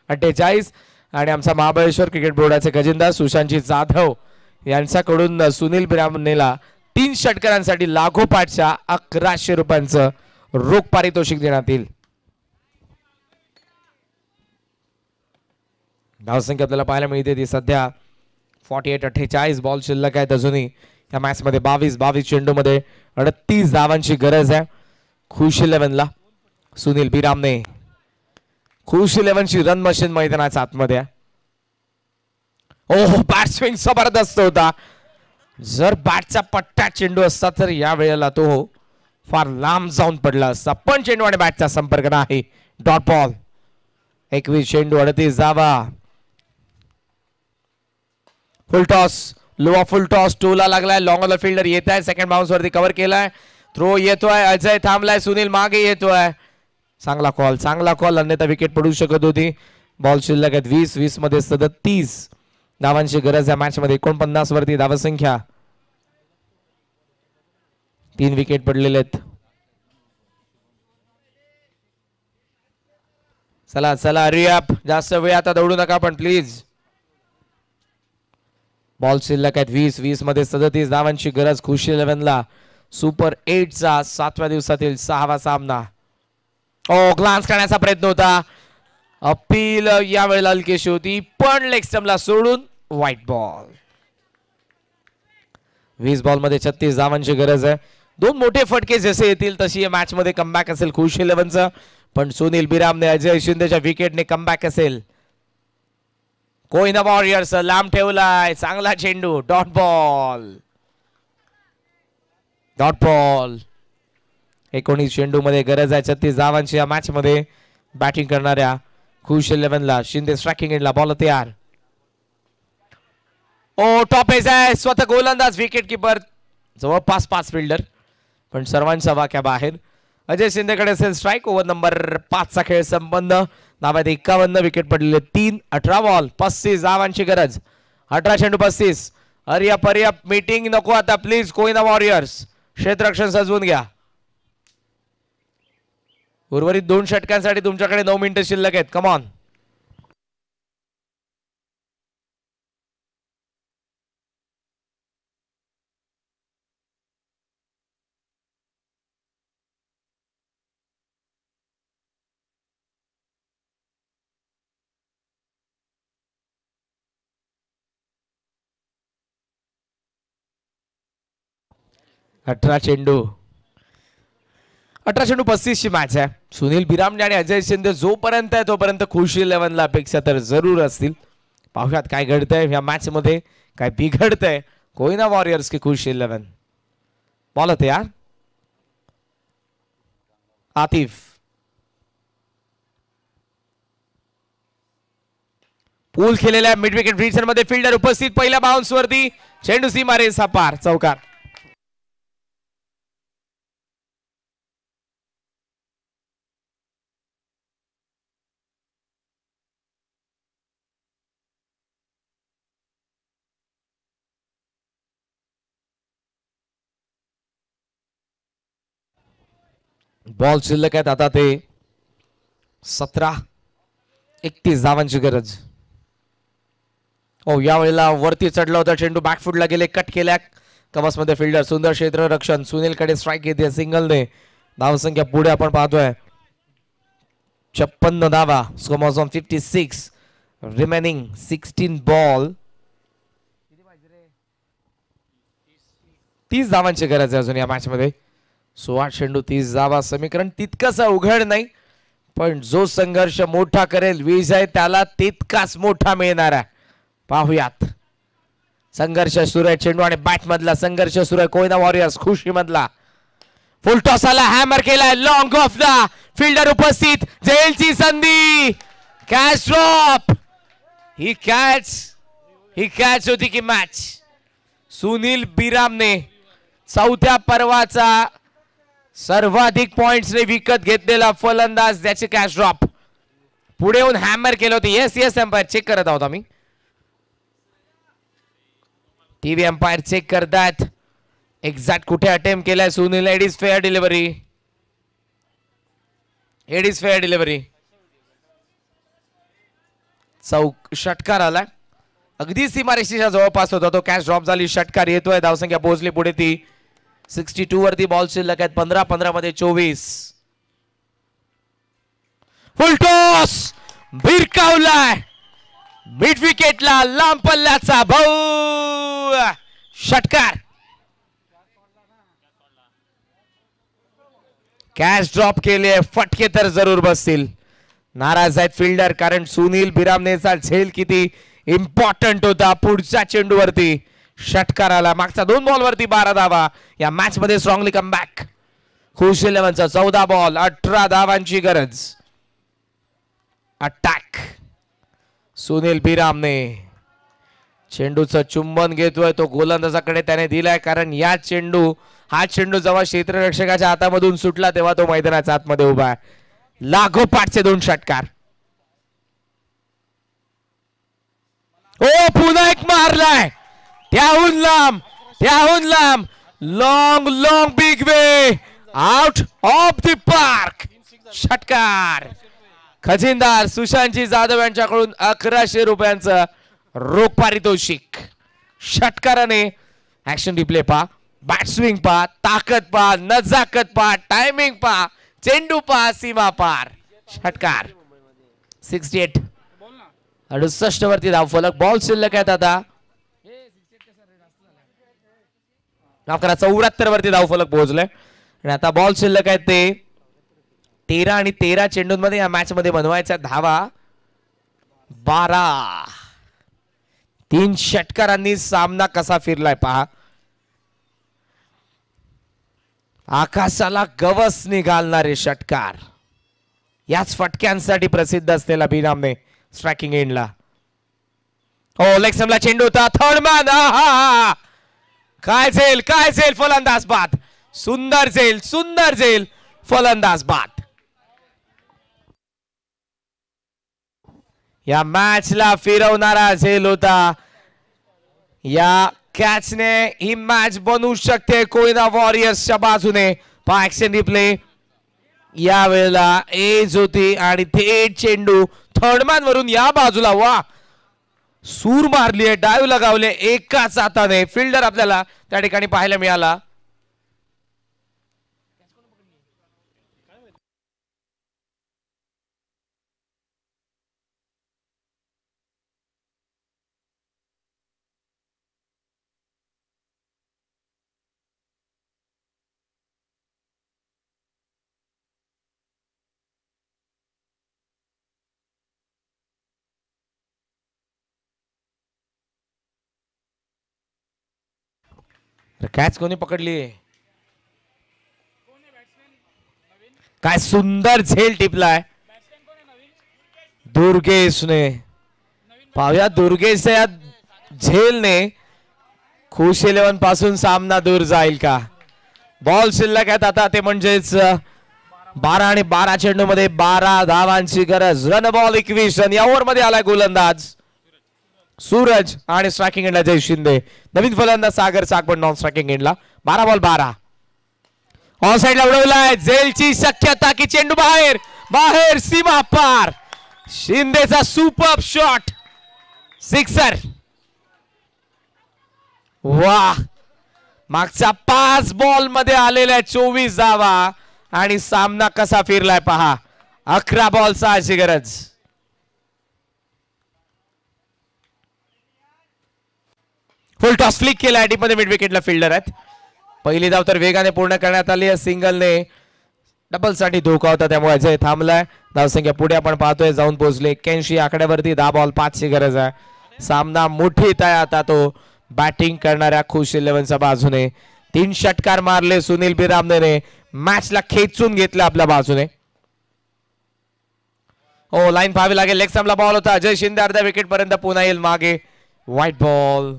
अठ्ठेचाळीस आणि आमचा महाबळेश्वर क्रिकेट बोर्डाचे खजिनदार सुशांतजी जाधव यांच्याकडून सुनील ब्राह्मणेला तीन षटकरांसाठी लागोपाठच्या अकराशे रुपयांचं रोख पारितोषिक देण्यात येईल धावसंख्या आपल्याला पाहायला मिळते ती सध्या फॉर्टी एट अठ्ठेचाळीस बॉल शिल्लक आहेत अजूनही या मॅचमध्ये बावीस बावीस चेंडूमध्ये अडतीस धावांची गरज आहे खुश इलेव्हनला सुनील बिरामने खुश इलेव्हनची रन मशीन मैदानाच्या आतमध्ये बॅट स्विंग जबरदस्त होता जर बॅटचा पट्टा चेंडू असता तर या वेळेला तो फार लांब जाऊन पडला असता पण चेंडू आणि बॅटचा संपर्क नाही डॉट बॉल एकवीस चेंडू अडतीस जावा फुल टॉस लोवा फुल टॉस टू ला लागलाय लॉंग ऑफ द फिल्डर येत आहे सेकंड बाउन्स वरती कव्हर केलाय थ्रो येतोय अजय थांबलाय सुनील मागे येतोय चांगला कॉल चांगला कॉल अन्यथा विकेट पडू शकत होती बॉल शिल्लक आहेत वीस वीस मध्ये सतत तीस धावांची गरज आहे मॅच मध्ये एकोणपन्नास वरती संख्या तीन विकेट पडलेले आहेत चला चला रियाप जास्त वेळ आता दौडू नका पण प्लीज बॉल शिल्लक आहेत वीस वीस मध्ये सदतीस धावांची गरज खुशी इलेव्हनला सुपर चा सातव्या दिवसातील सहावा सामना ओ ग्लान्स करण्याचा प्रयत्न होता अपील यावेळेला अलकेशी होती पण लेक्स्टमला सोडून व्हाईट बॉल वीस बॉल मध्ये छत्तीस धावांची गरज आहे दोन मोठे फटके जसे येतील तशी या मॅच मध्ये कमबॅक असेल खुश इलेव्हनचं पण सुनील बिरामने अजय शिंदेच्या विकेटने कमबॅक असेल कोहिना वॉरियर्स लांब ठेवलाय चांगला चेंडू डॉट बॉल डॉट बॉल एकोणीस चेंडू मध्ये गरज आहे छत्तीस धावांची या मॅच मध्ये बॅटिंग करणाऱ्या खुश इलेव्हनला शिंदे स्ट्रायकिंग ला बॉल तयार ओ टॉप एज आहे स्वतः गोलंदाज विकेट किपर जवळपास पाच फिल्डर पण सर्वांचा वाक्या बाहेर अजय शिंदेकडे असेल स्ट्राईक ओव्हर नंबर पाचचा खेळ संबंध धावात एकावन्न विकेट पडलेले तीन अठरा बॉल पस्तीस धावांची गरज अठरा चेंडू पस्तीस अरिया पर्या मीटिंग नको आता प्लीज कोयना वॉरियर्स क्षेत्ररक्षण सजवून घ्या उर्वरित दोन षटकांसाठी तुमच्याकडे नऊ मिनिटं शिल्लक आहेत कमॉन अठरा चेंडू अठरा चेंडू ची मॅच आहे सुनील बिरामणे आणि अजय शिंदे जोपर्यंत आहे तोपर्यंत खुशी इलेव्हनला अपेक्षा तर जरूर असतील पाहुयात काय घडतंय या मॅचमध्ये काय बिघडतंय कोयना वॉरियर्स की खुशी इलेव्हन बोलत होते यार आतिफ पूल खेळलेल्या मिड विकेट मध्ये फिल्डर उपस्थित पहिल्या बाउन्स वरती चेंडू सी सा पार चौकार बॉल शिल्लक आहेत आता ते सतरा एकतीस धावांची गरज हो यावेळेला वरती चढला होता चेंडू बॅकफुटला गेले कट केल्या कवसमध्ये फिल्डर सुंदर क्षेत्र रक्षण सुनीलकडे स्ट्राईक घेते सिंगलने धावसंख्या पुढे आपण पाहतोय छप्पन्न धावा on fifty six remaining sixteen ball तीस धावांची गरज आहे अजून या मॅचमध्ये सुहास चेंडू तीस जावा समीकरण तितकंसं अवघड नाही पण जो संघर्ष मोठा करेल वीज आहे त्याला तितकाच मोठा मिळणार आहे पाहूयात संघर्ष सुरू आहे चेंडू आणि बॅटमधला संघर्ष सुरू आहे कोयना वॉरियर्स खुशी मधला टॉस आला हॅमर केलाय लॉंग ऑफ द फिल्डर उपस्थित जेलची संधी कॅच ड्रॉप ही कॅच ही कॅच होती की मॅच सुनील बिरामने चौथ्या पर्वाचा सर्वाधिक पॉइंट्स विकत घेतलेला फलंदाज त्याचे कॅश ड्रॉप पुढे येऊन हॅमर केलं होतं येस येस एम्पायर चेक करत आहोत आम्ही टीव्ही एम्पायर चेक करतात एक्झॅक्ट कुठे अटेम्प्ट केलाय Sunil it fair delivery it fair delivery चौक षटकार आला अगदी सीमारेषेच्या जवळपास होता तो कॅश ड्रॉप झाली षटकार येतोय धावसंख्या पोहोचली पुढे ती सिक्स्टी टू वरती बॉल शिल्लक आहेत पंधरा पंधरा मध्ये चोवीस फुलटोस भिरकावलाय मिड विकेटला लांब पल्ल्याचा भाऊ षटकार कॅश ड्रॉप केले फटके तर जरूर बसतील नाराज आहेत फिल्डर कारण सुनील बिरामनेचा झेल किती इम्पॉर्टंट होता पुढच्या चेंडूवरती आला मागचा दोन बॉलवरती बारा धावा या मॅच मध्ये स्ट्रॉंगली कम बॅक खुश इलेव्हनचा चौदा बॉल अठरा धावांची गरज अटॅक सुनील बिरामने चेंडूचं चुंबन घेतोय तो गोलंदाजाकडे त्याने दिलाय कारण या चेंडू हा चेंडू जेव्हा क्षेत्ररक्षकाच्या हातामधून सुटला तेव्हा तो मैदानाच्या आतमध्ये उभा आहे लागोपाठचे दोन षटकार ओ पुन्हा एक मारलाय त्याहून लांब त्याहून लांब long long big way out of the park षटकार खजिनदार सुशांतजी जाधव यांच्याकडून अकराशे रुपयांचं रोख पारितोषिक षटकाराने ऍक्शन रिप्ले पा बॅट स्विंग पा ताकद पा नजाकत पा टायमिंग पा चेंडू पा सीमा पार षटकार सिक्स्टी एट अडुसष्ट वरती धाव फलक बॉल शिल्लक आहेत आता माफ करा चौऱ्याहत्तर वरती धाव फलक पोहोचले आणि आता बॉल शिल्लक आहे ते तेरा आणि तेरा चेंडूंमध्ये या मॅच मध्ये बनवायचा धावा बारा तीन षटकारांनी सामना कसा फिरलाय पहा आकाशाला गवस निघालणारे षटकार याच फटक्यांसाठी प्रसिद्ध असलेला बिरामने स्ट्रॅकिंग एंडला ओ लेक्समला चेंडू होता थर्ड मॅन काय झेल काय झेल फलंदाज बाद सुंदर झेल सुंदर झेल फलंदाज बाद या मॅचला फिरवणारा झेल होता या कॅचने ही मॅच बनवू शकते कोयना वॉरियर्सच्या बाजूने ऍक्शन रिप्ले या वेळेला एज होती आणि थेट चेंडू थर्डमॅन वरून या बाजूला वा सूर मारली आहे डायव्ह लगावले एकाच हाताने फिल्डर आपल्याला त्या ठिकाणी पाहायला मिळाला कॅच कोणी पकडली काय सुंदर झेल टिपलाय दुर्गेशने पाहूया दुर्गेश या झेलने खुश इलेव्हन पासून सामना दूर जाईल का बॉल शिल्लक आहेत आता ते म्हणजेच बारा आणि बारा चेंडू मध्ये बारा धावांची गरज रन बॉल एकवीस रन या ओव्हर मध्ये आलाय गोलंदाज सूरज आणि स्ट्रायकिंग एंडला जय शिंदे नवीन फलंदा सागर सागबन नॉन स्ट्रायकिंग एंडला बारा बॉल बारा ऑन साइडला उडवलाय जेलची शक्यता की चेंडू बाहेर बाहेर सीमा पार शिंदेचा सुपर शॉट सिक्सर वा मागच्या पाच बॉल मध्ये आलेल्या चोवीस जावा आणि सामना कसा फिरलाय पहा अकरा बॉलचा अशी गरज फुल टॉस फ्लिक केला मध्ये मिड विकेटला फिल्डर आहेत पहिली धाव तर वेगाने पूर्ण करण्यात आली आहे सिंगलने डबलसाठी धोका होता त्यामुळे अजय थांबलाय धावसंख्या पुढे आपण पाहतोय जाऊन पोहोचले एक्क्याऐंशी आकड्यावरती दहा बॉल पाचची गरज आहे सामना मोठी आहे आता तो बॅटिंग करणाऱ्या खुश इलेव्हनच्या बाजूने तीन षटकार मारले सुनील बिरामनेने मॅचला खेचून घेतलं आपल्या बाजूने हो लाईन पाहावी लागेल सामला बॉल होता अजय शिंदे अर्ध्या विकेट पर्यंत पुन्हा येईल मागे white ball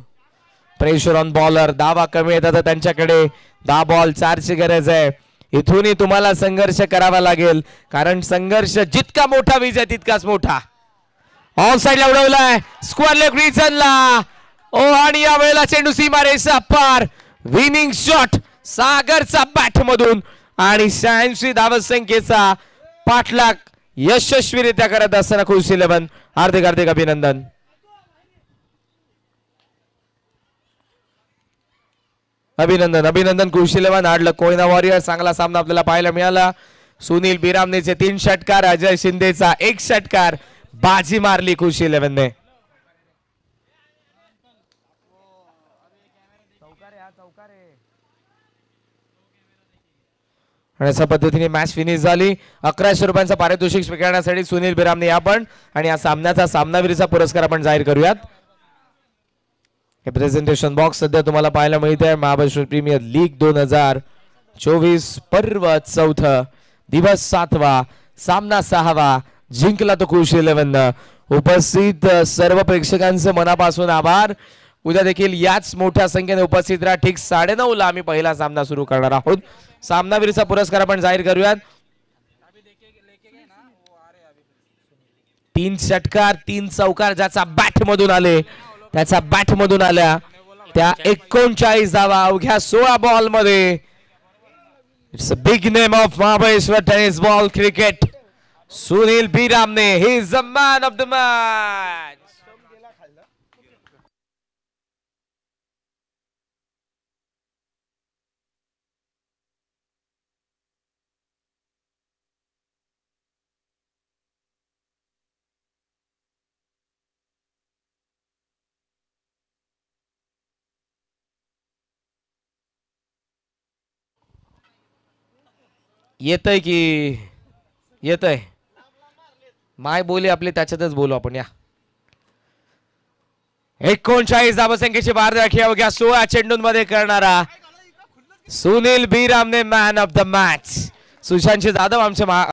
pressure on bowler दावा कमी येतात त्यांच्याकडे दहा बॉल चारची गरज आहे इथूनही तुम्हाला संघर्ष करावा लागेल कारण संघर्ष जितका मोठा विजय तितकाच मोठा ऑफ साईडला उडवलाय स्क्वेअर लेग रिझनला ओ आणि या वेळेला चेंडू सीमारेचा पार विनिंग शॉट सागरचा बॅट मधून आणि शहाऐंशी धावसंख्येचा पाठलाग यशस्वीरित्या करत असताना खुश इलेव्हन हार्दिक हार्दिक अभिनंदन अभिनंदन अभिनंदन कुशीलवान आडलं कोयना वॉरियर चांगला सामना आपल्याला पाहायला मिळाला सुनील बिरामनेचे तीन षटकार अजय शिंदेचा एक षटकार बाजी मारली कुशी इलेव्हनने आणि अशा पद्धतीने मॅच फिनिश झाली अकराशे रुपयांचा पारितोषिक स्वीकारण्यासाठी सुनील बिरामने आपण आणि या सामन्याचा सामनावीरीचा पुरस्कार आपण जाहीर करूयात हे प्रेझेंटेशन बॉक्स सध्या तुम्हाला पाहायला मिळत आहे महाबळेश्वर प्रीमियर लीग दोन हजार चोवीस पर्व चौथ दिवस सातवा सामना सहावा जिंकला तो खुश इलेव्हन उपस्थित सर्व प्रेक्षकांचे मनापासून आभार उद्या देखील याच मोठ्या संख्येने उपस्थित राहा ठीक साडेनऊ ला आम्ही पहिला सामना सुरू करणार आहोत सामनावीरचा पुरस्कार आपण जाहीर करूयात तीन षटकार तीन चौकार ज्याचा बॅट मधून आले त्याचा बॅट मधून आल्या त्या एकोणचाळीस धावा अवघ्या सोळा बॉल मध्ये it's a big name of Mahabaleshwar tennis ball cricket Sunil B रामने he is the man of the match येत की येत माय बोली आपली त्याच्यातच बोलू आपण या एकोणचाळीस धाबसंख्येची बार राखी घ्या सोळा चेंडूंमध्ये करणारा सुनील बीरामने, man of the match Sushant Jadhav आमचे